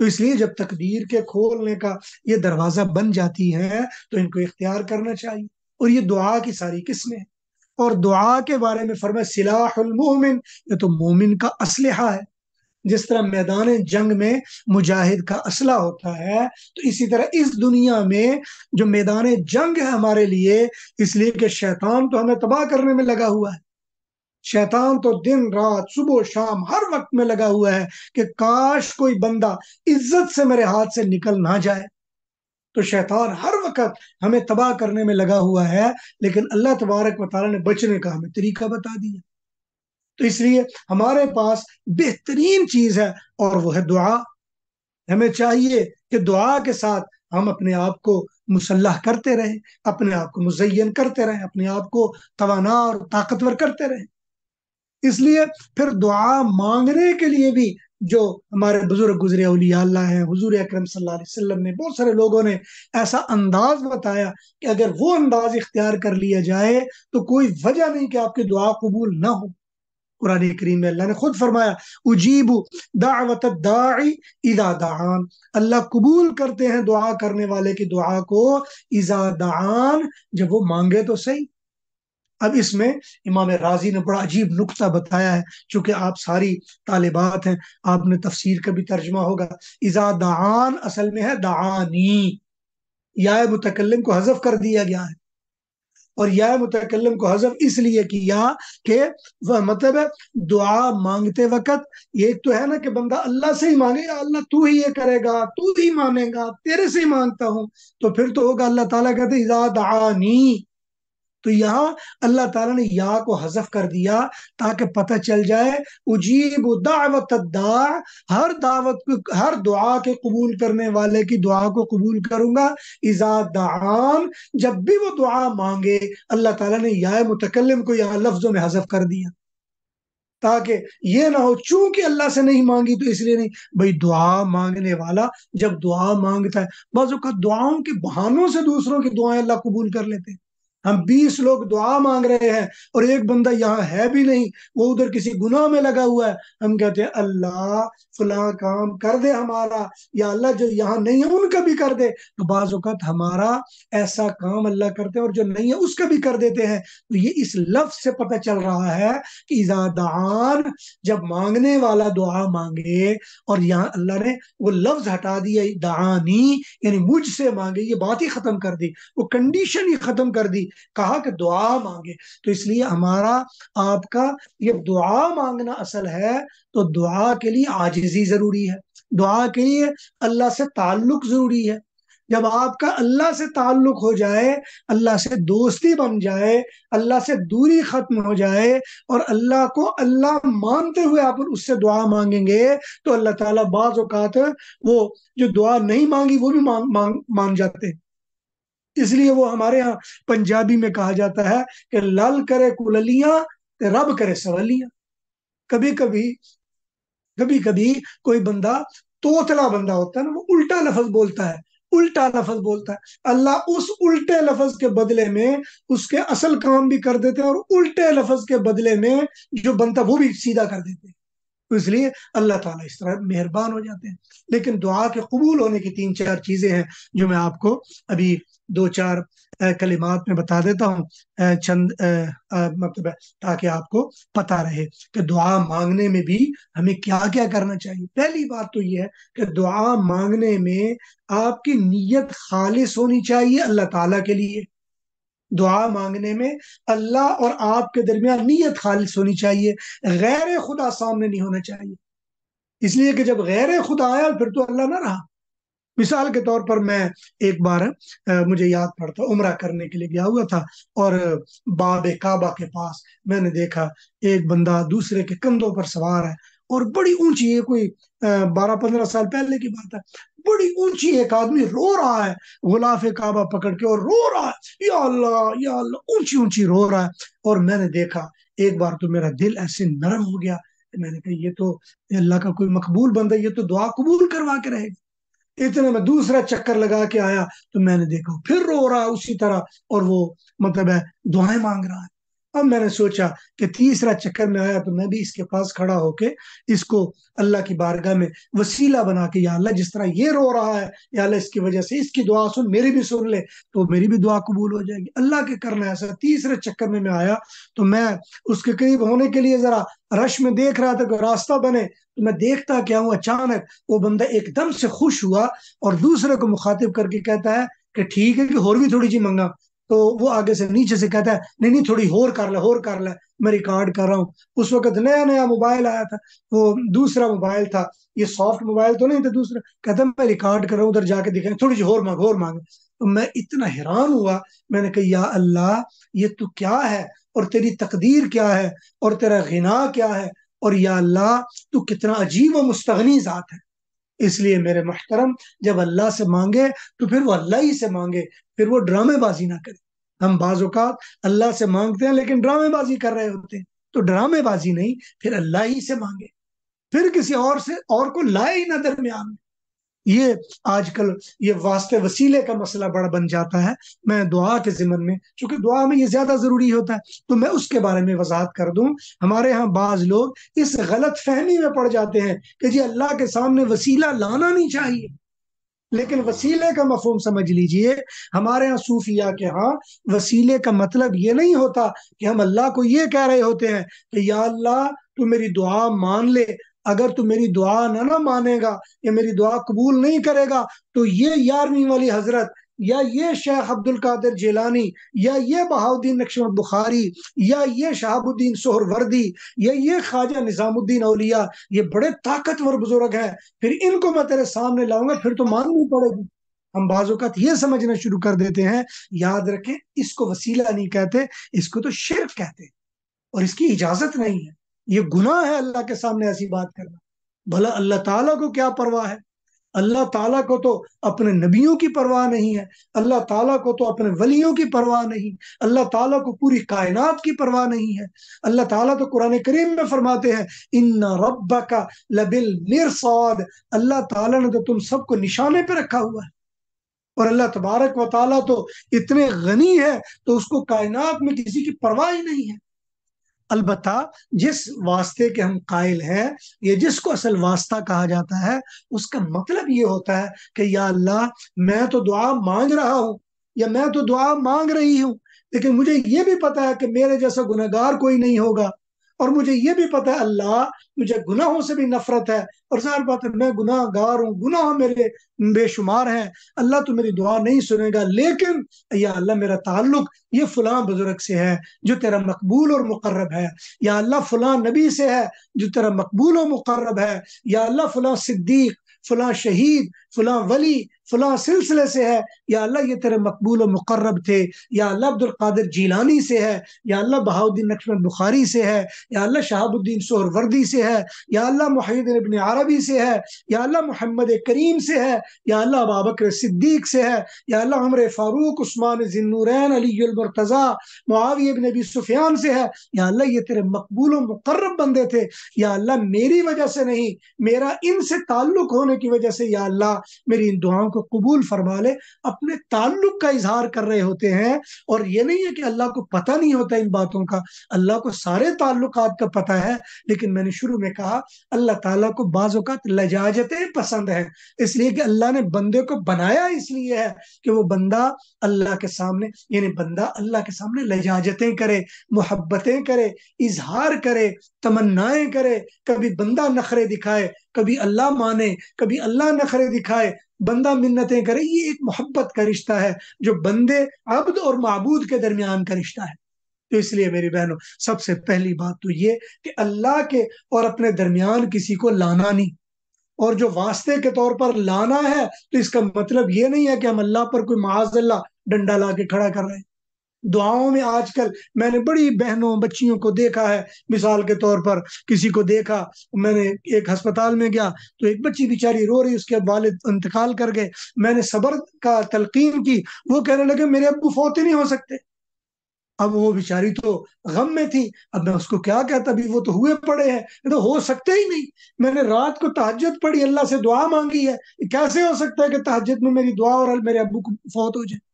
S1: تو اس لیے جب تقدیر کے کھولنے کا یہ دروازہ بن جاتی ہے تو ان کو اختیار کرنا چاہیے اور یہ دعا کی ساری قسمیں اور دعا کے بارے میں فرمائے سلاح المومن یہ تو مومن کا اسلحہ ہے جس طرح میدان جنگ میں مجاہد کا اسلحہ ہوتا ہے تو اسی طرح اس دنیا میں جو میدان جنگ ہے ہمارے لیے اس لیے کہ شیطان تو ہمیں تباہ کرنے میں لگا ہوا ہے شیطان تو دن رات صبح و شام ہر وقت میں لگا ہوا ہے کہ کاش کوئی بندہ عزت سے میرے ہاتھ سے نکل نہ جائے تو شیطان ہر وقت ہمیں تباہ کرنے میں لگا ہوا ہے لیکن اللہ تبارک و تعالیٰ نے بچنے کا ہمیں طریقہ بتا دیا تو اس لیے ہمارے پاس بہترین چیز ہے اور وہ ہے دعا ہمیں چاہیے کہ دعا کے ساتھ ہم اپنے آپ کو مسلح کرتے رہیں اپنے آپ کو مزین کرتے رہیں اپنے آپ کو توانا اور طاقتور کرتے رہیں اس لیے پھر دعا مانگنے کے لیے بھی جو ہمارے بزرگ گزرے اولیاء اللہ ہیں حضور اکرم صلی اللہ علیہ وسلم نے بہت سارے لوگوں نے ایسا انداز بتایا کہ اگر وہ انداز اختیار کر لیا جائے تو کوئی وجہ نہیں کہ آپ کی دعا قبول نہ ہو قرآن کریم میں اللہ نے خود فرمایا اجیب الداعی اذا ادا اللہ قبول کرتے ہیں دعا کرنے والے کی دعا کو ازا دعان جب وہ مانگے تو صحیح اب اس میں امام راضی نے بڑا عجیب نقطہ بتایا ہے چونکہ آپ ساری طالبات ہیں آپ نے تفسیر کا بھی ترجمہ ہوگا ازا دعان اصل میں ہے دعانی یا متکلم کو حضف کر دیا گیا ہے اور یا متکلم کو حضف اس لیے کیا کہ وہ مطلب دعا مانگتے وقت یہ تو ہے نا کہ بندہ اللہ سے ہی یا اللہ تو ہی یہ کرے گا تو بھی مانے گا تیرے سے ہی مانگتا ہوں تو پھر تو ہوگا اللہ تعالیٰ کہتے ہیں ایزاد تو یہاں اللہ تعالیٰ نے یا کو حذف کر دیا تاکہ پتہ چل جائے اجیب دعوت ہر دعوت کو ہر دعا کے قبول کرنے والے کی دعا کو قبول کروں گا اذا دعان جب بھی وہ دعا مانگے اللہ تعالیٰ نے یا متکلم کو یہاں لفظوں میں حذف کر دیا تاکہ یہ نہ ہو چونکہ اللہ سے نہیں مانگی تو اس لیے نہیں بھائی دعا مانگنے والا جب دعا مانگتا ہے بعض اوقات دعاؤں کے بہانوں سے دوسروں کی دعائیں اللہ قبول کر لیتے ہیں ہم بیس لوگ دعا مانگ رہے ہیں اور ایک بندہ یہاں ہے بھی نہیں وہ ادھر کسی گناہ میں لگا ہوا ہے ہم کہتے ہیں اللہ فلاں کام کر دے ہمارا یا اللہ جو یہاں نہیں ہے ان کا بھی کر دے تو بعض اوقات ہمارا ایسا کام اللہ کرتے ہیں اور جو نہیں ہے اس کا بھی کر دیتے ہیں تو یہ اس لفظ سے پتہ چل رہا ہے کہ ایزا جب مانگنے والا دعا مانگے اور یہاں اللہ نے وہ لفظ ہٹا دیا دعانی یعنی مجھ سے مانگے یہ بات ہی ختم کر دی وہ کنڈیشن ہی ختم کر دی کہا کہ دعا مانگے تو اس لیے ہمارا آپ کا یہ دعا مانگنا اصل ہے تو دعا کے لیے آجزی ضروری ہے دعا کے لیے اللہ سے تعلق ضروری ہے جب آپ کا اللہ سے تعلق ہو جائے اللہ سے دوستی بن جائے اللہ سے دوری ختم ہو جائے اور اللہ کو اللہ مانتے ہوئے آپ اس سے دعا مانگیں گے تو اللہ تعالیٰ بعض اوقات وہ جو دعا نہیں مانگی وہ بھی مان مان, مان جاتے ہیں اس لیے وہ ہمارے ہاں پنجابی میں کہا جاتا ہے کہ لل کرے کللیاں رب کرے سولیاں کبھی کبھی کبھی کبھی کوئی بندہ توتلا بندہ ہوتا ہے نا وہ الٹا لفظ بولتا ہے الٹا لفظ بولتا ہے اللہ اس الٹے لفظ کے بدلے میں اس کے اصل کام بھی کر دیتے ہیں اور الٹے لفظ کے بدلے میں جو وہ بھی سیدھا کر دیتے ہیں اس لیے اللہ تعالیٰ اس طرح مہربان ہو جاتے ہیں لیکن دعا کے قبول ہونے کی تین چار چیزیں ہیں جو میں آپ کو ابھی دو چار کلمات میں بتا دیتا ہوں چند مطلب تاکہ آپ کو پتہ رہے کہ دعا مانگنے میں بھی ہمیں کیا کیا کرنا چاہیے پہلی بات تو یہ ہے کہ دعا مانگنے میں آپ کی نیت خالص ہونی چاہیے اللہ تعالیٰ کے لیے دعا مانگنے میں اللہ اور آپ کے درمیان نیت خالص ہونی چاہیے غیر خدا سامنے نہیں ہونا چاہیے اس لیے کہ جب غیر خدا آیا پھر تو اللہ نہ رہا مثال کے طور پر میں ایک بار مجھے یاد پڑتا عمرہ کرنے کے لیے گیا ہوا تھا اور باب کعبہ کے پاس میں نے دیکھا ایک بندہ دوسرے کے کندھوں پر سوار ہے اور بڑی اونچی ہے کوئی بارہ پندرہ سال پہلے کی بات ہے بڑی اونچی ایک آدمی رو رہا ہے غلاف کعبہ پکڑ کے اور رو رہا ہے یا اللہ یا اللہ اونچی اونچی رو رہا ہے اور میں نے دیکھا ایک بار تو میرا دل ایسے نرم ہو گیا میں نے کہا یہ تو اللہ کا کوئی مقبول بندہ یہ تو دعا قبول کروا کے رہے گا اتنے میں دوسرا چکر لگا کے آیا تو میں نے دیکھا پھر رو رہا اسی طرح اور وہ مطلب ہے دعائیں مانگ رہا ہے اب میں نے سوچا کہ تیسرا چکر میں آیا تو میں بھی اس کے پاس کھڑا ہو کے اس کو اللہ کی بارگاہ میں وسیلہ بنا کے یا اللہ جس طرح یہ رو رہا ہے یا اللہ اس کی وجہ سے اس کی دعا سن میری بھی سن لے تو میری بھی دعا قبول ہو جائے گی اللہ کے کرنا ایسا تیسرے چکر میں میں آیا تو میں اس کے قریب ہونے کے لیے ذرا رش میں دیکھ رہا تھا کہ راستہ بنے تو میں دیکھتا کیا ہوں اچانک وہ بندہ ایک دم سے خوش ہوا اور دوسرے کو مخاطب کر کے کہتا ہے کہ ٹھیک ہے کہ اور بھی تھوڑی جی منگا تو وہ آگے سے نیچے سے کہتا ہے نہیں نہیں تھوڑی ہور کر لے ہور کر لے میں ریکارڈ کر رہا ہوں اس وقت نیا نیا موبائل آیا تھا وہ دوسرا موبائل تھا یہ سافٹ موبائل تو نہیں تھا دوسرا کہتا میں ریکارڈ کر رہا ہوں ادھر جا کے دیکھیں تھوڑی سی ہور مانگ ہور مانگ تو میں اتنا حیران ہوا میں نے کہا یا اللہ یہ تو کیا ہے اور تیری تقدیر کیا ہے اور تیرا غنا کیا ہے اور یا اللہ تو کتنا عجیب و مستغنی ذات ہے اس لیے میرے محترم جب اللہ سے مانگے تو پھر وہ اللہ ہی سے مانگے پھر وہ ڈرامے بازی نہ کرے ہم بعض اوقات اللہ سے مانگتے ہیں لیکن ڈرامے بازی کر رہے ہوتے ہیں تو ڈرامے بازی نہیں پھر اللہ ہی سے مانگے پھر کسی اور سے اور کو لائے ہی نہ درمیان میں یہ آج کل یہ واسطے وسیلے کا مسئلہ بڑا بن جاتا ہے میں دعا کے ذمن میں چونکہ دعا میں یہ زیادہ ضروری ہوتا ہے تو میں اس کے بارے میں وضاحت کر دوں ہمارے ہاں بعض لوگ اس غلط فہمی میں پڑ جاتے ہیں کہ جی اللہ کے سامنے وسیلہ لانا نہیں چاہیے لیکن وسیلے کا مفہوم سمجھ لیجئے ہمارے ہاں صوفیہ کے ہاں وسیلے کا مطلب یہ نہیں ہوتا کہ ہم اللہ کو یہ کہہ رہے ہوتے ہیں کہ یا اللہ تو میری دعا مان لے اگر تو میری دعا نہ نہ مانے گا یا میری دعا قبول نہیں کرے گا تو یہ یارویں والی حضرت یا یہ شیخ عبد القادر جیلانی یا یہ بہاؤدین نقشم بخاری یا یہ شہاب الدین سہر وردی یا یہ خواجہ نظام الدین اولیاء یہ بڑے طاقتور بزرگ ہیں پھر ان کو میں تیرے سامنے لاؤں گا پھر تو ماننی پڑے گی ہم بعض اوقات یہ سمجھنا شروع کر دیتے ہیں یاد رکھیں اس کو وسیلہ نہیں کہتے اس کو تو شرک کہتے اور اس کی اجازت نہیں ہے یہ گناہ ہے اللہ کے سامنے ایسی بات کرنا بھلا اللہ تعالیٰ کو کیا پرواہ ہے اللہ تعالیٰ کو تو اپنے نبیوں کی پرواہ نہیں ہے اللہ تعالیٰ کو تو اپنے ولیوں کی پرواہ نہیں اللہ تعالیٰ کو پوری کائنات کی پرواہ نہیں ہے اللہ تعالیٰ تو قرآن کریم میں فرماتے ہیں ان رب کا لبل مرساد اللہ تعالیٰ نے تو تم سب کو نشانے پہ رکھا ہوا ہے اور اللہ تبارک و تعالیٰ تو اتنے غنی ہے تو اس کو کائنات میں کسی کی پرواہ ہی نہیں ہے البتہ جس واسطے کے ہم قائل ہیں یا جس کو اصل واسطہ کہا جاتا ہے اس کا مطلب یہ ہوتا ہے کہ یا اللہ میں تو دعا مانگ رہا ہوں یا میں تو دعا مانگ رہی ہوں لیکن مجھے یہ بھی پتا ہے کہ میرے جیسا گناہ گار کوئی نہیں ہوگا اور مجھے یہ بھی پتا ہے اللہ مجھے گناہوں سے بھی نفرت ہے اور ظاہر بات ہے میں گناہ گار ہوں گناہ میرے بے شمار ہیں اللہ تو میری دعا نہیں سنے گا لیکن یا اللہ میرا تعلق یہ فلاں بزرگ سے ہے جو تیرا مقبول اور مقرب ہے یا اللہ فلاں نبی سے ہے جو تیرا مقبول اور مقرب ہے یا اللہ فلاں صدیق فلاں شہید فلاں ولی فلاں سلسلے سے ہے یا اللہ یہ تیرے مقبول و مقرب تھے یا اللہ عبد القادر جیلانی سے ہے یا اللہ بہاؤدین نقش بخاری سے ہے یا اللہ شہاب الدین سہر وردی سے ہے یا اللہ محید ابن عربی سے ہے یا اللہ محمد کریم سے ہے یا اللہ بابکر صدیق سے ہے یا اللہ عمر فاروق عثمان ذنورین علی معاویہ معاوی نبی سفیان سے ہے یا اللہ یہ تیرے مقبول و مقرب بندے تھے یا اللہ میری وجہ سے نہیں میرا ان سے تعلق ہونے کی وجہ سے یا اللہ میری ان دعاؤں کو کو قبول فرما لے اپنے تعلق کا اظہار کر رہے ہوتے ہیں اور یہ نہیں ہے کہ اللہ کو پتہ نہیں ہوتا ان باتوں کا اللہ کو سارے تعلقات کا پتہ ہے لیکن میں نے شروع میں کہا اللہ تعالیٰ کو بعض اوقات لجاجتیں پسند ہیں اس لیے کہ اللہ نے بندے کو بنایا اس لیے ہے کہ وہ بندہ اللہ کے سامنے یعنی بندہ اللہ کے سامنے لجاجتیں کرے محبتیں کرے اظہار کرے تمنائیں کرے کبھی بندہ نخرے دکھائے کبھی اللہ مانے کبھی اللہ نخرے دکھائے بندہ منتیں کرے یہ ایک محبت کا رشتہ ہے جو بندے عبد اور معبود کے درمیان کا رشتہ ہے تو اس لیے میری بہنوں سب سے پہلی بات تو یہ کہ اللہ کے اور اپنے درمیان کسی کو لانا نہیں اور جو واسطے کے طور پر لانا ہے تو اس کا مطلب یہ نہیں ہے کہ ہم اللہ پر کوئی معاذ اللہ ڈنڈا لا کے کھڑا کر رہے ہیں دعاؤں میں آج کل میں نے بڑی بہنوں بچیوں کو دیکھا ہے مثال کے طور پر کسی کو دیکھا میں نے ایک ہسپتال میں گیا تو ایک بچی بیچاری رو رہی اس کے والد انتقال کر گئے میں نے صبر کا تلقین کی وہ کہنے لگے میرے ابو فوت ہی نہیں ہو سکتے اب وہ بیچاری تو غم میں تھی اب میں اس کو کیا کہتا بھی وہ تو ہوئے پڑے ہیں تو ہو سکتے ہی نہیں میں نے رات کو تحجت پڑھی اللہ سے دعا مانگی ہے کیسے ہو سکتا ہے کہ تحجت میں میری دعا اور میرے ابو کو فوت ہو جائے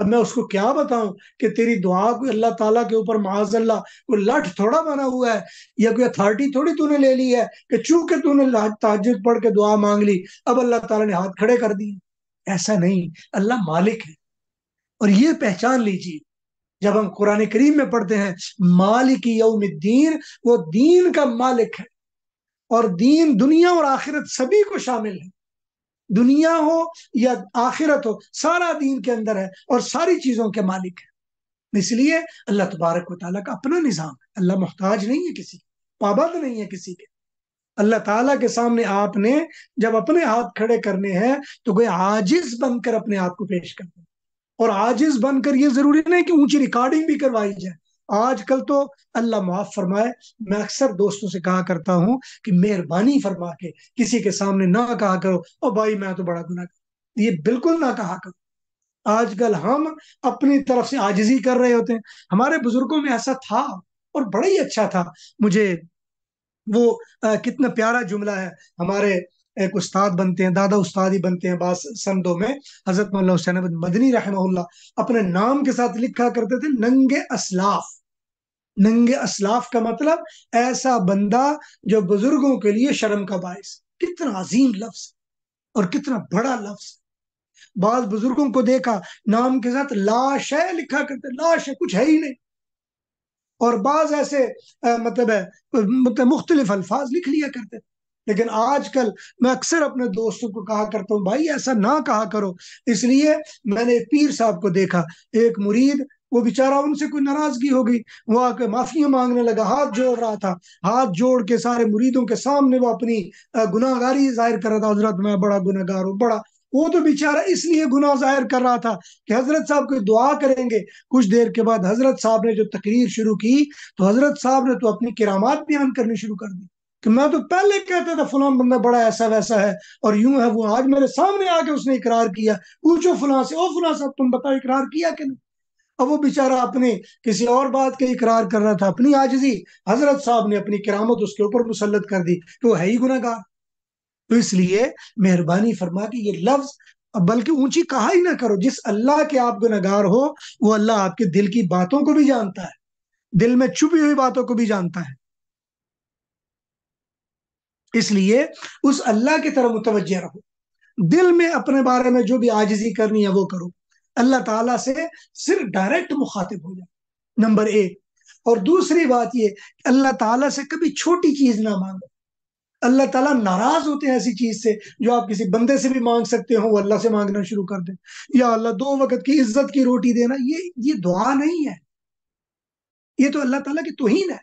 S1: اب میں اس کو کیا بتاؤں کہ تیری دعا کوئی اللہ تعالیٰ کے اوپر معاذ اللہ کوئی لٹ تھوڑا بنا ہوا ہے یا کوئی اتھارٹی تھوڑی تو نے لے لی ہے کہ چونکہ نے تاجد پڑھ کے دعا مانگ لی اب اللہ تعالیٰ نے ہاتھ کھڑے کر دیے ایسا نہیں اللہ مالک ہے اور یہ پہچان لیجیے جب ہم قرآن کریم میں پڑھتے ہیں مالک یوم الدین وہ دین کا مالک ہے اور دین دنیا اور آخرت سبھی کو شامل ہے دنیا ہو یا آخرت ہو سارا دین کے اندر ہے اور ساری چیزوں کے مالک ہے اس لیے اللہ تبارک و تعالیٰ کا اپنا نظام ہے اللہ محتاج نہیں ہے کسی پابند نہیں ہے کسی کے اللہ تعالیٰ کے سامنے آپ نے جب اپنے ہاتھ کھڑے کرنے ہیں تو کوئی عاجز بن کر اپنے آپ کو پیش کرنا اور آجز بن کر یہ ضروری نہیں کہ اونچی ریکارڈنگ بھی کروائی جائے آج کل تو اللہ معاف فرمائے میں اکثر دوستوں سے کہا کرتا ہوں کہ مہربانی فرما کے کسی کے سامنے نہ کہا کرو اور بھائی میں تو بڑا گناہ کروں یہ بالکل نہ کہا کرو آج کل ہم اپنی طرف سے آجزی کر رہے ہوتے ہیں ہمارے بزرگوں میں ایسا تھا اور بڑا ہی اچھا تھا مجھے وہ کتنا پیارا جملہ ہے ہمارے ایک استاد بنتے ہیں دادا استاد ہی بنتے ہیں بعض سندوں میں حضرت مولا حسین مدنی رحمہ اللہ اپنے نام کے ساتھ لکھا کرتے تھے ننگے اسلاف ننگے اسلاف کا مطلب ایسا بندہ جو بزرگوں کے لیے شرم کا باعث کتنا عظیم لفظ اور کتنا بڑا لفظ بعض بزرگوں کو دیکھا نام کے ساتھ لاش ہے لکھا کرتے لاش ہے کچھ ہے ہی نہیں اور بعض ایسے مطلب ہے مطلب مختلف الفاظ لکھ لیا کرتے لیکن آج کل میں اکثر اپنے دوستوں کو کہا کرتا ہوں بھائی ایسا نہ کہا کرو اس لیے میں نے پیر صاحب کو دیکھا ایک مرید وہ بیچارہ ان سے کوئی ناراضگی گئی وہ آ کے معافیاں مانگنے لگا ہاتھ جوڑ رہا تھا ہاتھ جوڑ کے سارے مریدوں کے سامنے وہ اپنی گناہ گاری ظاہر کر رہا تھا حضرت میں بڑا گناہ گار ہوں بڑا وہ تو بیچارہ اس لیے گناہ ظاہر کر رہا تھا کہ حضرت صاحب کو دعا کریں گے کچھ دیر کے بعد حضرت صاحب نے جو تقریر شروع کی تو حضرت صاحب نے تو اپنی کرامات بیان کرنی شروع کر دی کہ میں تو پہلے کہتا تھا فلاں بندہ بڑا ایسا ویسا ہے اور یوں ہے وہ آج میرے سامنے آ کے اس نے اقرار کیا پوچھو فلاں سے او فلاں صاحب تم بتاؤ اقرار کیا کہ نہیں اب وہ بیچارہ اپنے کسی اور بات کے اقرار کر رہا تھا اپنی آجزی حضرت صاحب نے اپنی کرامت اس کے اوپر مسلط کر دی کہ وہ ہے ہی گناہ گار تو اس لیے مہربانی فرما کہ یہ لفظ بلکہ اونچی کہا ہی نہ کرو جس اللہ کے آپ گناہ گار ہو وہ اللہ آپ کے دل کی باتوں کو بھی جانتا ہے دل میں چھپی ہوئی باتوں کو بھی جانتا ہے اس لیے اس اللہ کی طرح متوجہ رہو دل میں اپنے بارے میں جو بھی آجزی کرنی ہے وہ کرو اللہ تعالیٰ سے صرف ڈائریکٹ مخاطب ہو جائے نمبر ایک اور دوسری بات یہ کہ اللہ تعالیٰ سے کبھی چھوٹی چیز نہ مانگے اللہ تعالیٰ ناراض ہوتے ہیں ایسی چیز سے جو آپ کسی بندے سے بھی مانگ سکتے ہو وہ اللہ سے مانگنا شروع کر دیں یا اللہ دو وقت کی عزت کی روٹی دینا یہ یہ دعا نہیں ہے یہ تو اللہ تعالیٰ کی توہین ہے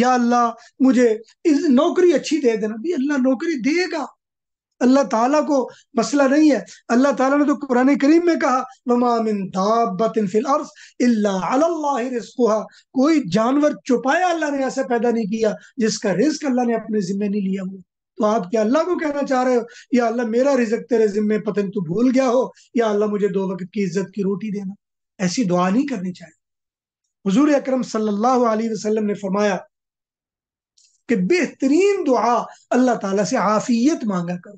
S1: یا اللہ مجھے نوکری اچھی دے دینا بھی اللہ نوکری دے گا اللہ تعالیٰ کو مسئلہ نہیں ہے اللہ تعالیٰ نے تو قرآن کریم میں کہا علی اللہ رزقها کوئی جانور چپایا اللہ نے ایسا پیدا نہیں کیا جس کا رزق اللہ نے اپنے ذمہ نہیں لیا ہوا تو آپ کیا اللہ کو کہنا چاہ رہے ہو یا اللہ میرا رزق تیرے ذمہ پتن تو بھول گیا ہو یا اللہ مجھے دو وقت کی عزت کی روٹی دینا ایسی دعا نہیں کرنی چاہیے حضور اکرم صلی اللہ علیہ وسلم نے فرمایا کہ بہترین دعا اللہ تعالیٰ سے عافیت مانگا کرو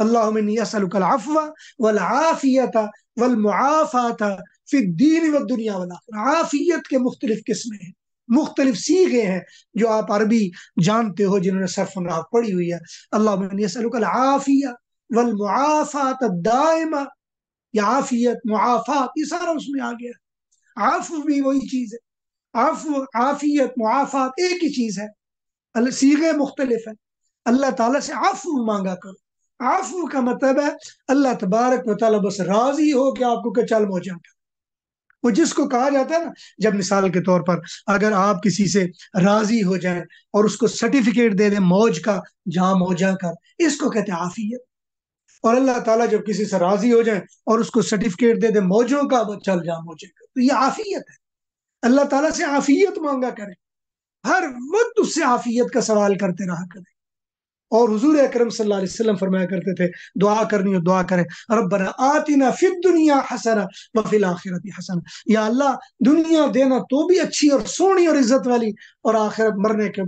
S1: اللہ عمن سلقلفا و العافیت ولمآفات پھر دین و دنیا والا عافیت کے مختلف قسمیں ہیں مختلف سیغے ہیں جو آپ عربی جانتے ہو جنہوں نے صرف راہ پڑھی ہوئی ہے اللہ العافیہ والمعافات الدائمہ یا عافیت معافات یہ سارا اس میں آ گیا عفو بھی وہی چیز ہے عفو عافیت معافات ایک ہی چیز ہے سیغے مختلف ہیں اللہ تعالیٰ سے عفو مانگا کرو آفو کا مطلب ہے اللہ تبارک و تعالیٰ بس راضی ہو کہ آپ کو کہ چل موجا وہ جس کو کہا جاتا ہے نا جب مثال کے طور پر اگر آپ کسی سے راضی ہو جائیں اور اس کو سرٹیفکیٹ دے دیں موج کا جہاں موجہ کر اس کو کہتے ہیں آفیت اور اللہ تعالیٰ جب کسی سے راضی ہو جائیں اور اس کو سرٹیفکیٹ دے دیں موجوں کا وہ چل جا موجے کر تو یہ آفیت ہے اللہ تعالیٰ سے عافیت مانگا کریں ہر وقت اس سے عافیت کا سوال کرتے رہا کریں اور حضور اکرم صلی اللہ علیہ وسلم فرمایا کرتے تھے دعا کرنی اور دعا کریں ربنا آتنا فی الدنیا حسنا وفی الاخرت حسنا یا اللہ دنیا دینا تو بھی اچھی اور سونی اور عزت والی اور آخرت مرنے کے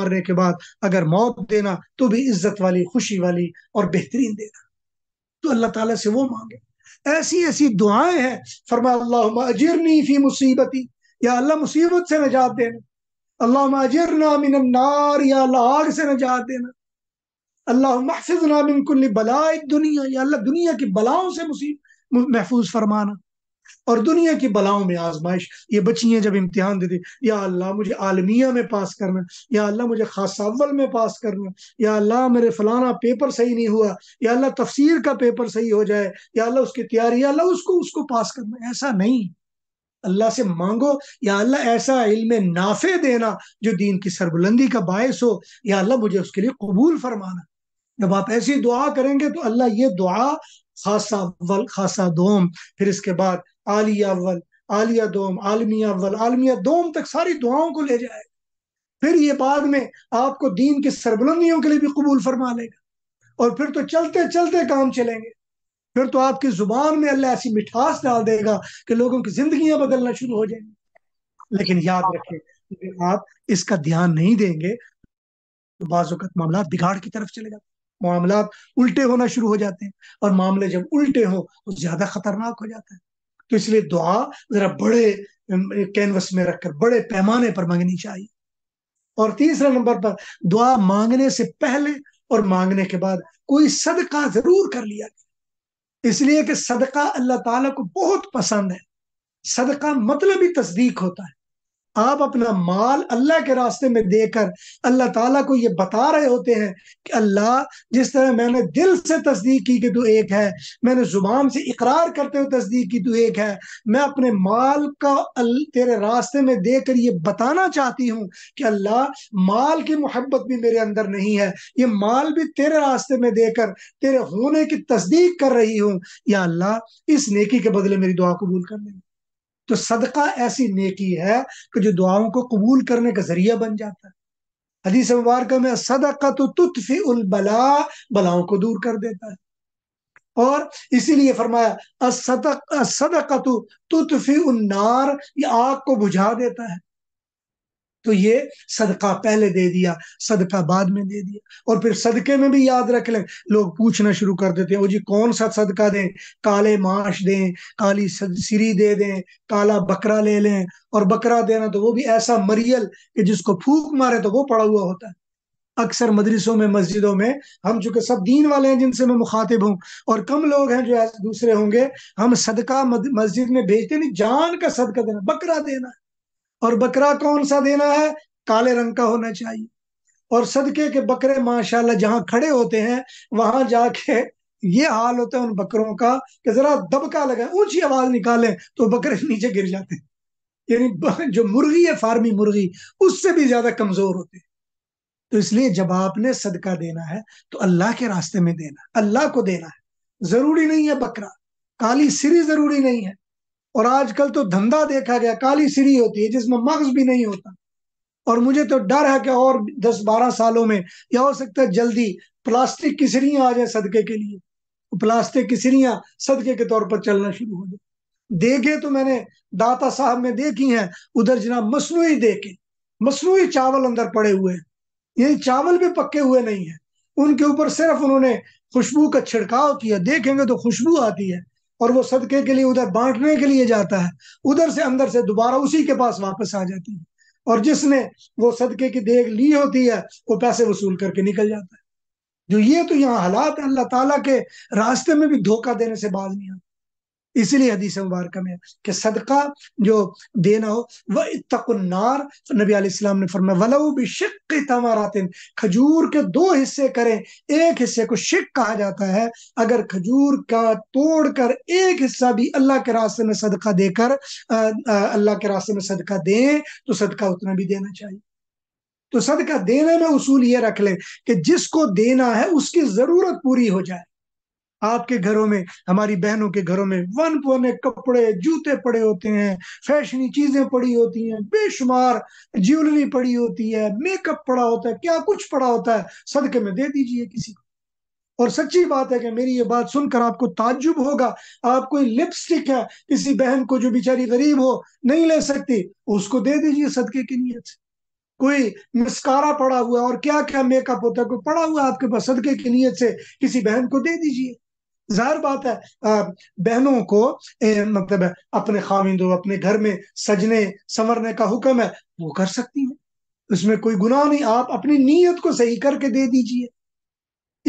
S1: مرنے کے بعد اگر موت دینا تو بھی عزت والی خوشی والی اور بہترین دینا تو اللہ تعالیٰ سے وہ مانگے ایسی ایسی دعائیں ہیں فرما اللہ اجرنی فی مصیبتی یا اللہ مصیبت سے نجات دینا اللہ اجرنا من النار یا اللہ آگ سے نجات دینا اللہ محفظ من کل بلا دنیا یا اللہ دنیا کی بلاؤں سے مصیب محفوظ فرمانا اور دنیا کی بلاؤں میں آزمائش یہ بچیاں جب امتحان دیتی یا اللہ مجھے عالمیہ میں پاس کرنا یا اللہ مجھے خاص اول میں پاس کرنا یا اللہ میرے فلانا پیپر صحیح نہیں ہوا یا اللہ تفسیر کا پیپر صحیح ہو جائے یا اللہ اس کی تیاری یا اللہ اس کو اس کو پاس کرنا ایسا نہیں اللہ سے مانگو یا اللہ ایسا علم نافع دینا جو دین کی سربلندی کا باعث ہو یا اللہ مجھے اس کے لیے قبول فرمانا جب آپ ایسی دعا کریں گے تو اللہ یہ دعا خاصا خاصا دوم پھر اس کے بعد عالیہ اول عالیہ دوم اول عالمیہ دوم تک ساری دعاؤں کو لے جائے گا پھر یہ بعد میں آپ کو دین کی سربلندیوں کے لیے بھی قبول فرما لے گا اور پھر تو چلتے چلتے کام چلیں گے پھر تو آپ کی زبان میں اللہ ایسی مٹھاس ڈال دے گا کہ لوگوں کی زندگیاں بدلنا شروع ہو جائیں گی لیکن یاد اگر آپ اس کا دھیان نہیں دیں گے تو بعض اوقات معاملات بگاڑ کی طرف چلے جاتے معاملات الٹے ہونا شروع ہو جاتے ہیں اور معاملے جب الٹے ہوں تو زیادہ خطرناک ہو جاتا ہے تو اس لیے دعا ذرا بڑے کینوس میں رکھ کر بڑے پیمانے پر مانگنی چاہیے اور تیسرے نمبر پر دعا مانگنے سے پہلے اور مانگنے کے بعد کوئی صدقہ ضرور کر لیا گیا اس لیے کہ صدقہ اللہ تعالیٰ کو بہت پسند ہے صدقہ مطلب ہی تصدیق ہوتا ہے آپ اپنا مال اللہ کے راستے میں دے کر اللہ تعالیٰ کو یہ بتا رہے ہوتے ہیں کہ اللہ جس طرح میں نے دل سے تصدیق کی کہ تو ایک ہے میں نے زبان سے اقرار کرتے ہوئے تصدیق کی تو ایک ہے میں اپنے مال کا تیرے راستے میں دے کر یہ بتانا چاہتی ہوں کہ اللہ مال کی محبت بھی میرے اندر نہیں ہے یہ مال بھی تیرے راستے میں دے کر تیرے ہونے کی تصدیق کر رہی ہوں یا اللہ اس نیکی کے بدلے میری دعا قبول کر لیں تو صدقہ ایسی نیکی ہے کہ جو دعاؤں کو قبول کرنے کا ذریعہ بن جاتا ہے حدیث مبارکہ میں صدقہ تو تطفی البلا بلاؤں کو دور کر دیتا ہے اور اسی لیے فرمایا صدقہ تو تطفی النار یہ آگ کو بجھا دیتا ہے تو یہ صدقہ پہلے دے دیا صدقہ بعد میں دے دیا اور پھر صدقے میں بھی یاد رکھ لیں لوگ پوچھنا شروع کر دیتے ہیں وہ جی کون سا صدقہ دیں کالے معاش دیں کالی سری دے دیں کالا بکرا لے لیں اور بکرا دینا تو وہ بھی ایسا مریل کہ جس کو پھوک مارے تو وہ پڑا ہوا ہوتا ہے اکثر مدرسوں میں مسجدوں میں ہم چونکہ سب دین والے ہیں جن سے میں مخاطب ہوں اور کم لوگ ہیں جو دوسرے ہوں گے ہم صدقہ مسجد میں بھیجتے نہیں جان کا صدقہ دینا بکرا دینا ہے اور بکرا کون سا دینا ہے کالے رنگ کا ہونا چاہیے اور صدقے کے بکرے ماشاءاللہ جہاں کھڑے ہوتے ہیں وہاں جا کے یہ حال ہوتا ہے ان بکروں کا کہ ذرا دبکا لگا اونچی آواز نکالیں تو بکرے نیچے گر جاتے ہیں یعنی جو مرغی ہے فارمی مرغی اس سے بھی زیادہ کمزور ہوتے ہیں تو اس لیے جب آپ نے صدقہ دینا ہے تو اللہ کے راستے میں دینا اللہ کو دینا ہے ضروری نہیں ہے بکرا کالی سری ضروری نہیں ہے اور آج کل تو دھندا دیکھا گیا کالی سری ہوتی ہے جس میں مغز بھی نہیں ہوتا اور مجھے تو ڈر ہے کہ اور دس بارہ سالوں میں یا ہو سکتا ہے جلدی پلاسٹک کی سریاں آ جائیں صدقے کے لیے پلاسٹک کی سریاں صدقے کے طور پر چلنا شروع ہو جائے دیکھے تو میں نے داتا صاحب میں دیکھی ہیں ادھر جناب مصنوعی دیکھے مصنوعی چاول اندر پڑے ہوئے ہیں یعنی چاول بھی پکے ہوئے نہیں ہیں ان کے اوپر صرف انہوں نے خوشبو کا چھڑکاؤ کیا دیکھیں گے تو خوشبو آتی ہے اور وہ صدقے کے لیے ادھر بانٹنے کے لیے جاتا ہے ادھر سے اندر سے دوبارہ اسی کے پاس واپس آ جاتی ہے اور جس نے وہ صدقے کی دیکھ لی ہوتی ہے وہ پیسے وصول کر کے نکل جاتا ہے جو یہ تو یہاں حالات اللہ تعالیٰ کے راستے میں بھی دھوکہ دینے سے باز نہیں آتا اسی لیے حدیث مبارکہ میں کہ صدقہ جو دینا ہو وہ النار نبی علیہ السلام نے فرمایا ولو بشق تمرات کھجور کے دو حصے کریں ایک حصے کو شک کہا جاتا ہے اگر کھجور کا توڑ کر ایک حصہ بھی اللہ کے راستے میں صدقہ دے کر اللہ کے راستے میں صدقہ دیں تو صدقہ اتنا بھی دینا چاہیے تو صدقہ دینے میں اصول یہ رکھ لیں کہ جس کو دینا ہے اس کی ضرورت پوری ہو جائے آپ کے گھروں میں ہماری بہنوں کے گھروں میں ون پونے کپڑے جوتے پڑے ہوتے ہیں فیشنی چیزیں پڑی ہوتی ہیں بے شمار جیولری پڑی ہوتی ہے میک اپ پڑا ہوتا ہے کیا کچھ پڑا ہوتا ہے صدقے میں دے دیجئے کسی کو اور سچی بات ہے کہ میری یہ بات سن کر آپ کو تعجب ہوگا آپ کوئی لپسٹک ہے کسی بہن کو جو بیچاری غریب ہو نہیں لے سکتی اس کو دے دیجئے صدقے کی نیت سے کوئی مسکارا پڑا ہوا اور کیا کیا میک اپ ہوتا ہے کوئی پڑا ہوا آپ کے پاس صدقے کی نیت سے کسی بہن کو دے دیجئے ظاہر بات ہے بہنوں کو مطلب اپنے خامندوں اپنے گھر میں سجنے سنورنے کا حکم ہے وہ کر سکتی ہیں اس میں کوئی گناہ نہیں آپ اپنی نیت کو صحیح کر کے دے دیجئے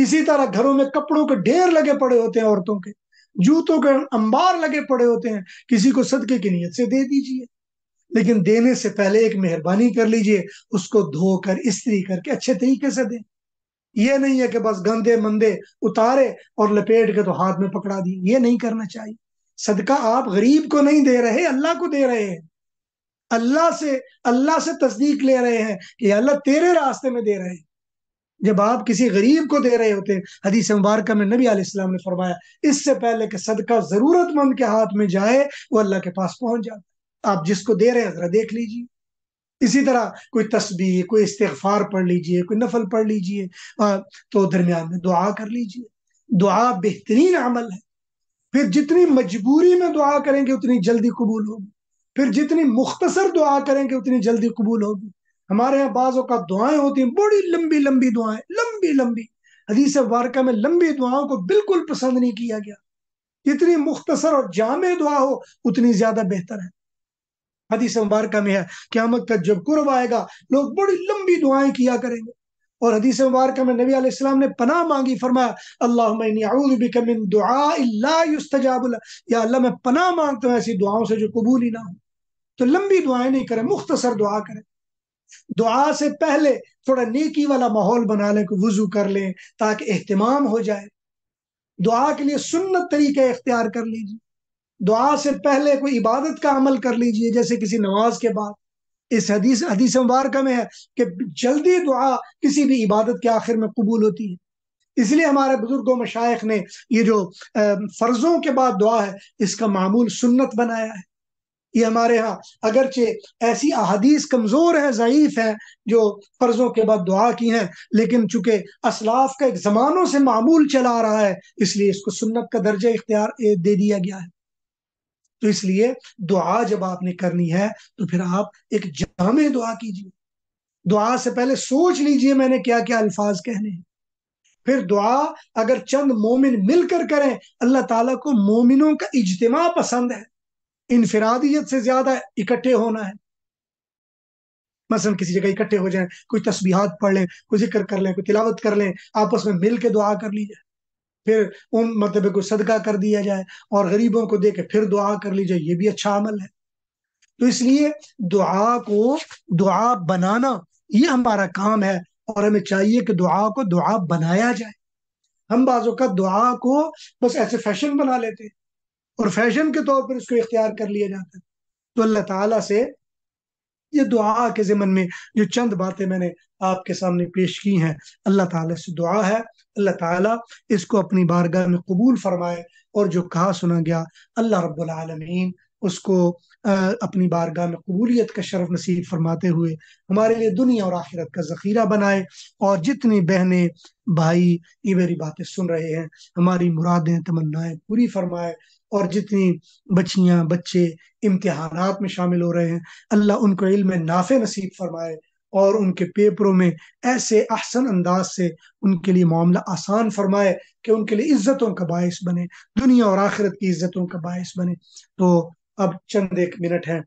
S1: اسی طرح گھروں میں کپڑوں کے ڈھیر لگے پڑے ہوتے ہیں عورتوں کے جوتوں کے انبار لگے پڑے ہوتے ہیں کسی کو صدقے کی نیت سے دے دیجئے لیکن دینے سے پہلے ایک مہربانی کر لیجئے اس کو دھو کر استری کر کے اچھے طریقے سے دیں یہ نہیں ہے کہ بس گندے مندے اتارے اور لپیٹ کے تو ہاتھ میں پکڑا دی یہ نہیں کرنا چاہیے صدقہ آپ غریب کو نہیں دے رہے اللہ کو دے رہے ہیں اللہ سے اللہ سے تصدیق لے رہے ہیں کہ اللہ تیرے راستے میں دے رہے ہیں جب آپ کسی غریب کو دے رہے ہوتے حدیث مبارکہ میں نبی علیہ السلام نے فرمایا اس سے پہلے کہ صدقہ ضرورت مند کے ہاتھ میں جائے وہ اللہ کے پاس پہنچ جاتا آپ جس کو دے رہے ہیں ذرا دیکھ لیجیے اسی طرح کوئی تسبیح کوئی استغفار پڑھ لیجئے کوئی نفل پڑھ لیجئے تو درمیان میں دعا کر لیجئے دعا بہترین عمل ہے پھر جتنی مجبوری میں دعا کریں گے اتنی جلدی قبول ہوگی پھر جتنی مختصر دعا کریں گے اتنی جلدی قبول ہوگی ہمارے یہاں بعض اوقات دعائیں ہوتی ہیں بڑی لمبی لمبی دعائیں لمبی لمبی حدیث وارکہ میں لمبی دعاؤں کو بالکل پسند نہیں کیا گیا جتنی مختصر اور جامع دعا ہو اتنی زیادہ بہتر ہے حدیث مبارکہ میں ہے قیامت کا جب قرب آئے گا لوگ بڑی لمبی دعائیں کیا کریں گے اور حدیث مبارکہ میں نبی علیہ السلام نے پناہ مانگی فرمایا اللہم انی اعوذ بک من دعاء لا یستجاب اللہ یا اللہ میں پناہ مانگتا ہوں ایسی دعاؤں سے جو قبول ہی نہ ہو تو لمبی دعائیں نہیں کریں مختصر دعا کریں دعا سے پہلے تھوڑا نیکی والا ماحول بنا لیں کہ وضو کر لیں تاکہ اہتمام ہو جائے دعا کے لیے سنت طریقہ اختیار کر لیجیے دعا سے پہلے کوئی عبادت کا عمل کر لیجئے جیسے کسی نماز کے بعد اس حدیث حدیث مبارکہ میں ہے کہ جلدی دعا کسی بھی عبادت کے آخر میں قبول ہوتی ہے اس لیے ہمارے بزرگ و مشائق نے یہ جو فرضوں کے بعد دعا ہے اس کا معمول سنت بنایا ہے یہ ہمارے ہاں اگرچہ ایسی احادیث کمزور ہے ضعیف ہیں جو فرضوں کے بعد دعا کی ہیں لیکن چونکہ اسلاف کا ایک زمانوں سے معمول چلا رہا ہے اس لیے اس کو سنت کا درجہ اختیار دے دیا گیا ہے تو اس لیے دعا جب آپ نے کرنی ہے تو پھر آپ ایک جامع دعا کیجیے دعا سے پہلے سوچ لیجئے میں نے کیا کیا الفاظ کہنے ہیں پھر دعا اگر چند مومن مل کر کریں اللہ تعالیٰ کو مومنوں کا اجتماع پسند ہے انفرادیت سے زیادہ اکٹھے ہونا ہے مثلا کسی جگہ اکٹھے ہو جائیں کوئی تسبیحات پڑھ لیں کوئی ذکر کر لیں کوئی تلاوت کر لیں آپس میں مل کے دعا کر لیجئے پھر ان مرتبے مطلب کو صدقہ کر دیا جائے اور غریبوں کو دے کے پھر دعا کر لی جائے یہ بھی اچھا عمل ہے تو اس لیے دعا کو دعا بنانا یہ ہمارا کام ہے اور ہمیں چاہیے کہ دعا کو دعا بنایا جائے ہم بعض اوقات دعا کو بس ایسے فیشن بنا لیتے ہیں اور فیشن کے طور پر اس کو اختیار کر لیا جاتا ہے تو اللہ تعالیٰ سے یہ دعا کے میں جو چند باتیں میں نے آپ کے سامنے پیش کی ہیں اللہ تعالیٰ سے دعا ہے اللہ تعالیٰ اس کو اپنی بارگاہ میں قبول فرمائے اور جو کہا سنا گیا اللہ رب العالمین اس کو اپنی بارگاہ میں قبولیت کا شرف نصیب فرماتے ہوئے ہمارے لیے دنیا اور آخرت کا ذخیرہ بنائے اور جتنی بہنیں بھائی یہ میری باتیں سن رہے ہیں ہماری مرادیں تمنائیں پوری فرمائے اور جتنی بچیاں بچے امتحانات میں شامل ہو رہے ہیں اللہ ان کو علم نافع نصیب فرمائے اور ان کے پیپروں میں ایسے احسن انداز سے ان کے لیے معاملہ آسان فرمائے کہ ان کے لیے عزتوں کا باعث بنے دنیا اور آخرت کی عزتوں کا باعث بنے تو اب چند ایک منٹ ہے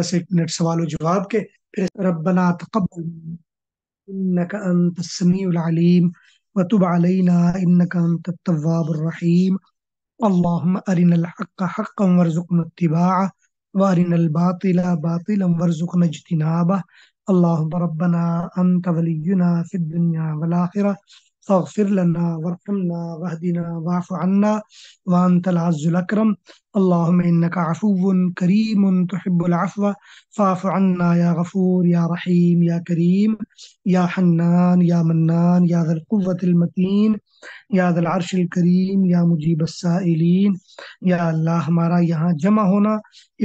S1: دس ایک منٹ سوال و جواب کے پھر ربنا تقبل انت انک انت التواب الرحیم اللهم اللهم الحق حقا وارزقنا وارزقنا اتباعه وارنا الباطل باطلا اجتنابه ربنا ولينا في الدنيا اللہ فاغفر لنا وارحمنا واهدنا واعف عنا وانت العز الاكرم اللهم انك عفو كريم تحب العفو فاعف عنا يا غفور يا رحيم يا كريم يا حنان يا منان يا ذا یا المتين المتین ذا العرش الکریم یا مجیبہ علین یا اللہ ہمارا یہاں جمع ہونا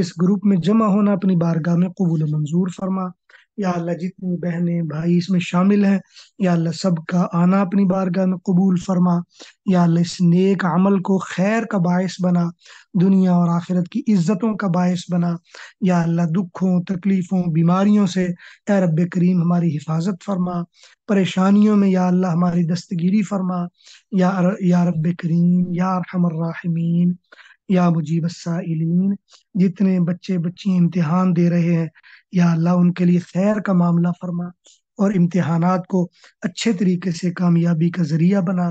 S1: اس گروپ میں جمع ہونا اپنی بارگاہ میں قبول منظور فرما یا اللہ جتنی بہنیں بھائی اس میں شامل ہیں یا اللہ سب کا آنا اپنی بارگاہ میں قبول فرما یا اللہ اس نیک عمل کو خیر کا باعث بنا دنیا اور آخرت کی عزتوں کا باعث بنا یا اللہ دکھوں تکلیفوں بیماریوں سے اے رب کریم ہماری حفاظت فرما پریشانیوں میں یا اللہ ہماری دستگیری فرما یا رب کریم یا الراحمین یا مجیب السائلین جتنے بچے بچی امتحان دے رہے ہیں یا اللہ ان کے لیے خیر کا معاملہ فرما اور امتحانات کو اچھے طریقے سے کامیابی کا ذریعہ بنا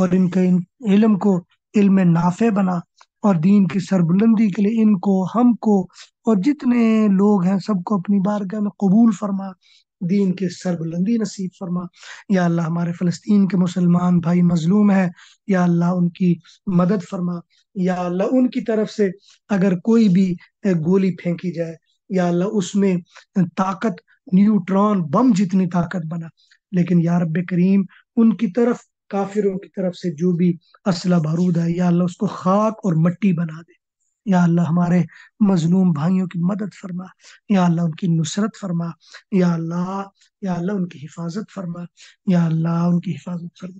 S1: اور ان کے علم کو علم نافع بنا اور دین کی سربلندی کے لیے ان کو ہم کو اور جتنے لوگ ہیں سب کو اپنی بارگاہ میں قبول فرما دین کے سربلندی نصیب فرما یا اللہ ہمارے فلسطین کے مسلمان بھائی مظلوم ہیں یا اللہ ان کی مدد فرما یا اللہ ان کی طرف سے اگر کوئی بھی گولی پھینکی جائے یا اللہ اس میں طاقت نیوٹران بم جتنی طاقت بنا لیکن یا رب کریم ان کی طرف کافروں کی طرف سے جو بھی اسلحہ بارود ہے یا اللہ اس کو خاک اور مٹی بنا دے یا اللہ ہمارے مظلوم بھائیوں کی مدد فرما یا اللہ ان کی نصرت فرما یا اللہ یا اللہ ان کی حفاظت فرما یا اللہ ان کی حفاظت فرما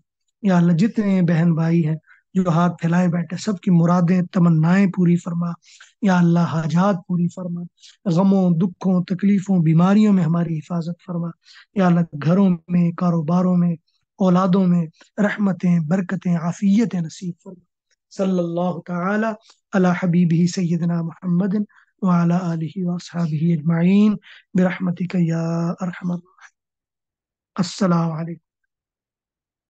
S1: یا اللہ جتنے بہن بھائی ہیں جو ہاتھ پھیلائے بیٹھے سب کی مرادیں تمنائیں پوری فرما یا اللہ حاجات پوری فرما غموں دکھوں تکلیفوں بیماریوں میں ہماری حفاظت فرما یا اللہ گھروں میں کاروباروں میں اولادوں میں رحمتیں برکتیں عافیتیں نصیب فرما صلى الله تعالى على حبيبه سيدنا محمد وعلى آله وأصحابه أجمعين برحمتك يا أرحم الراحمين السلام عليكم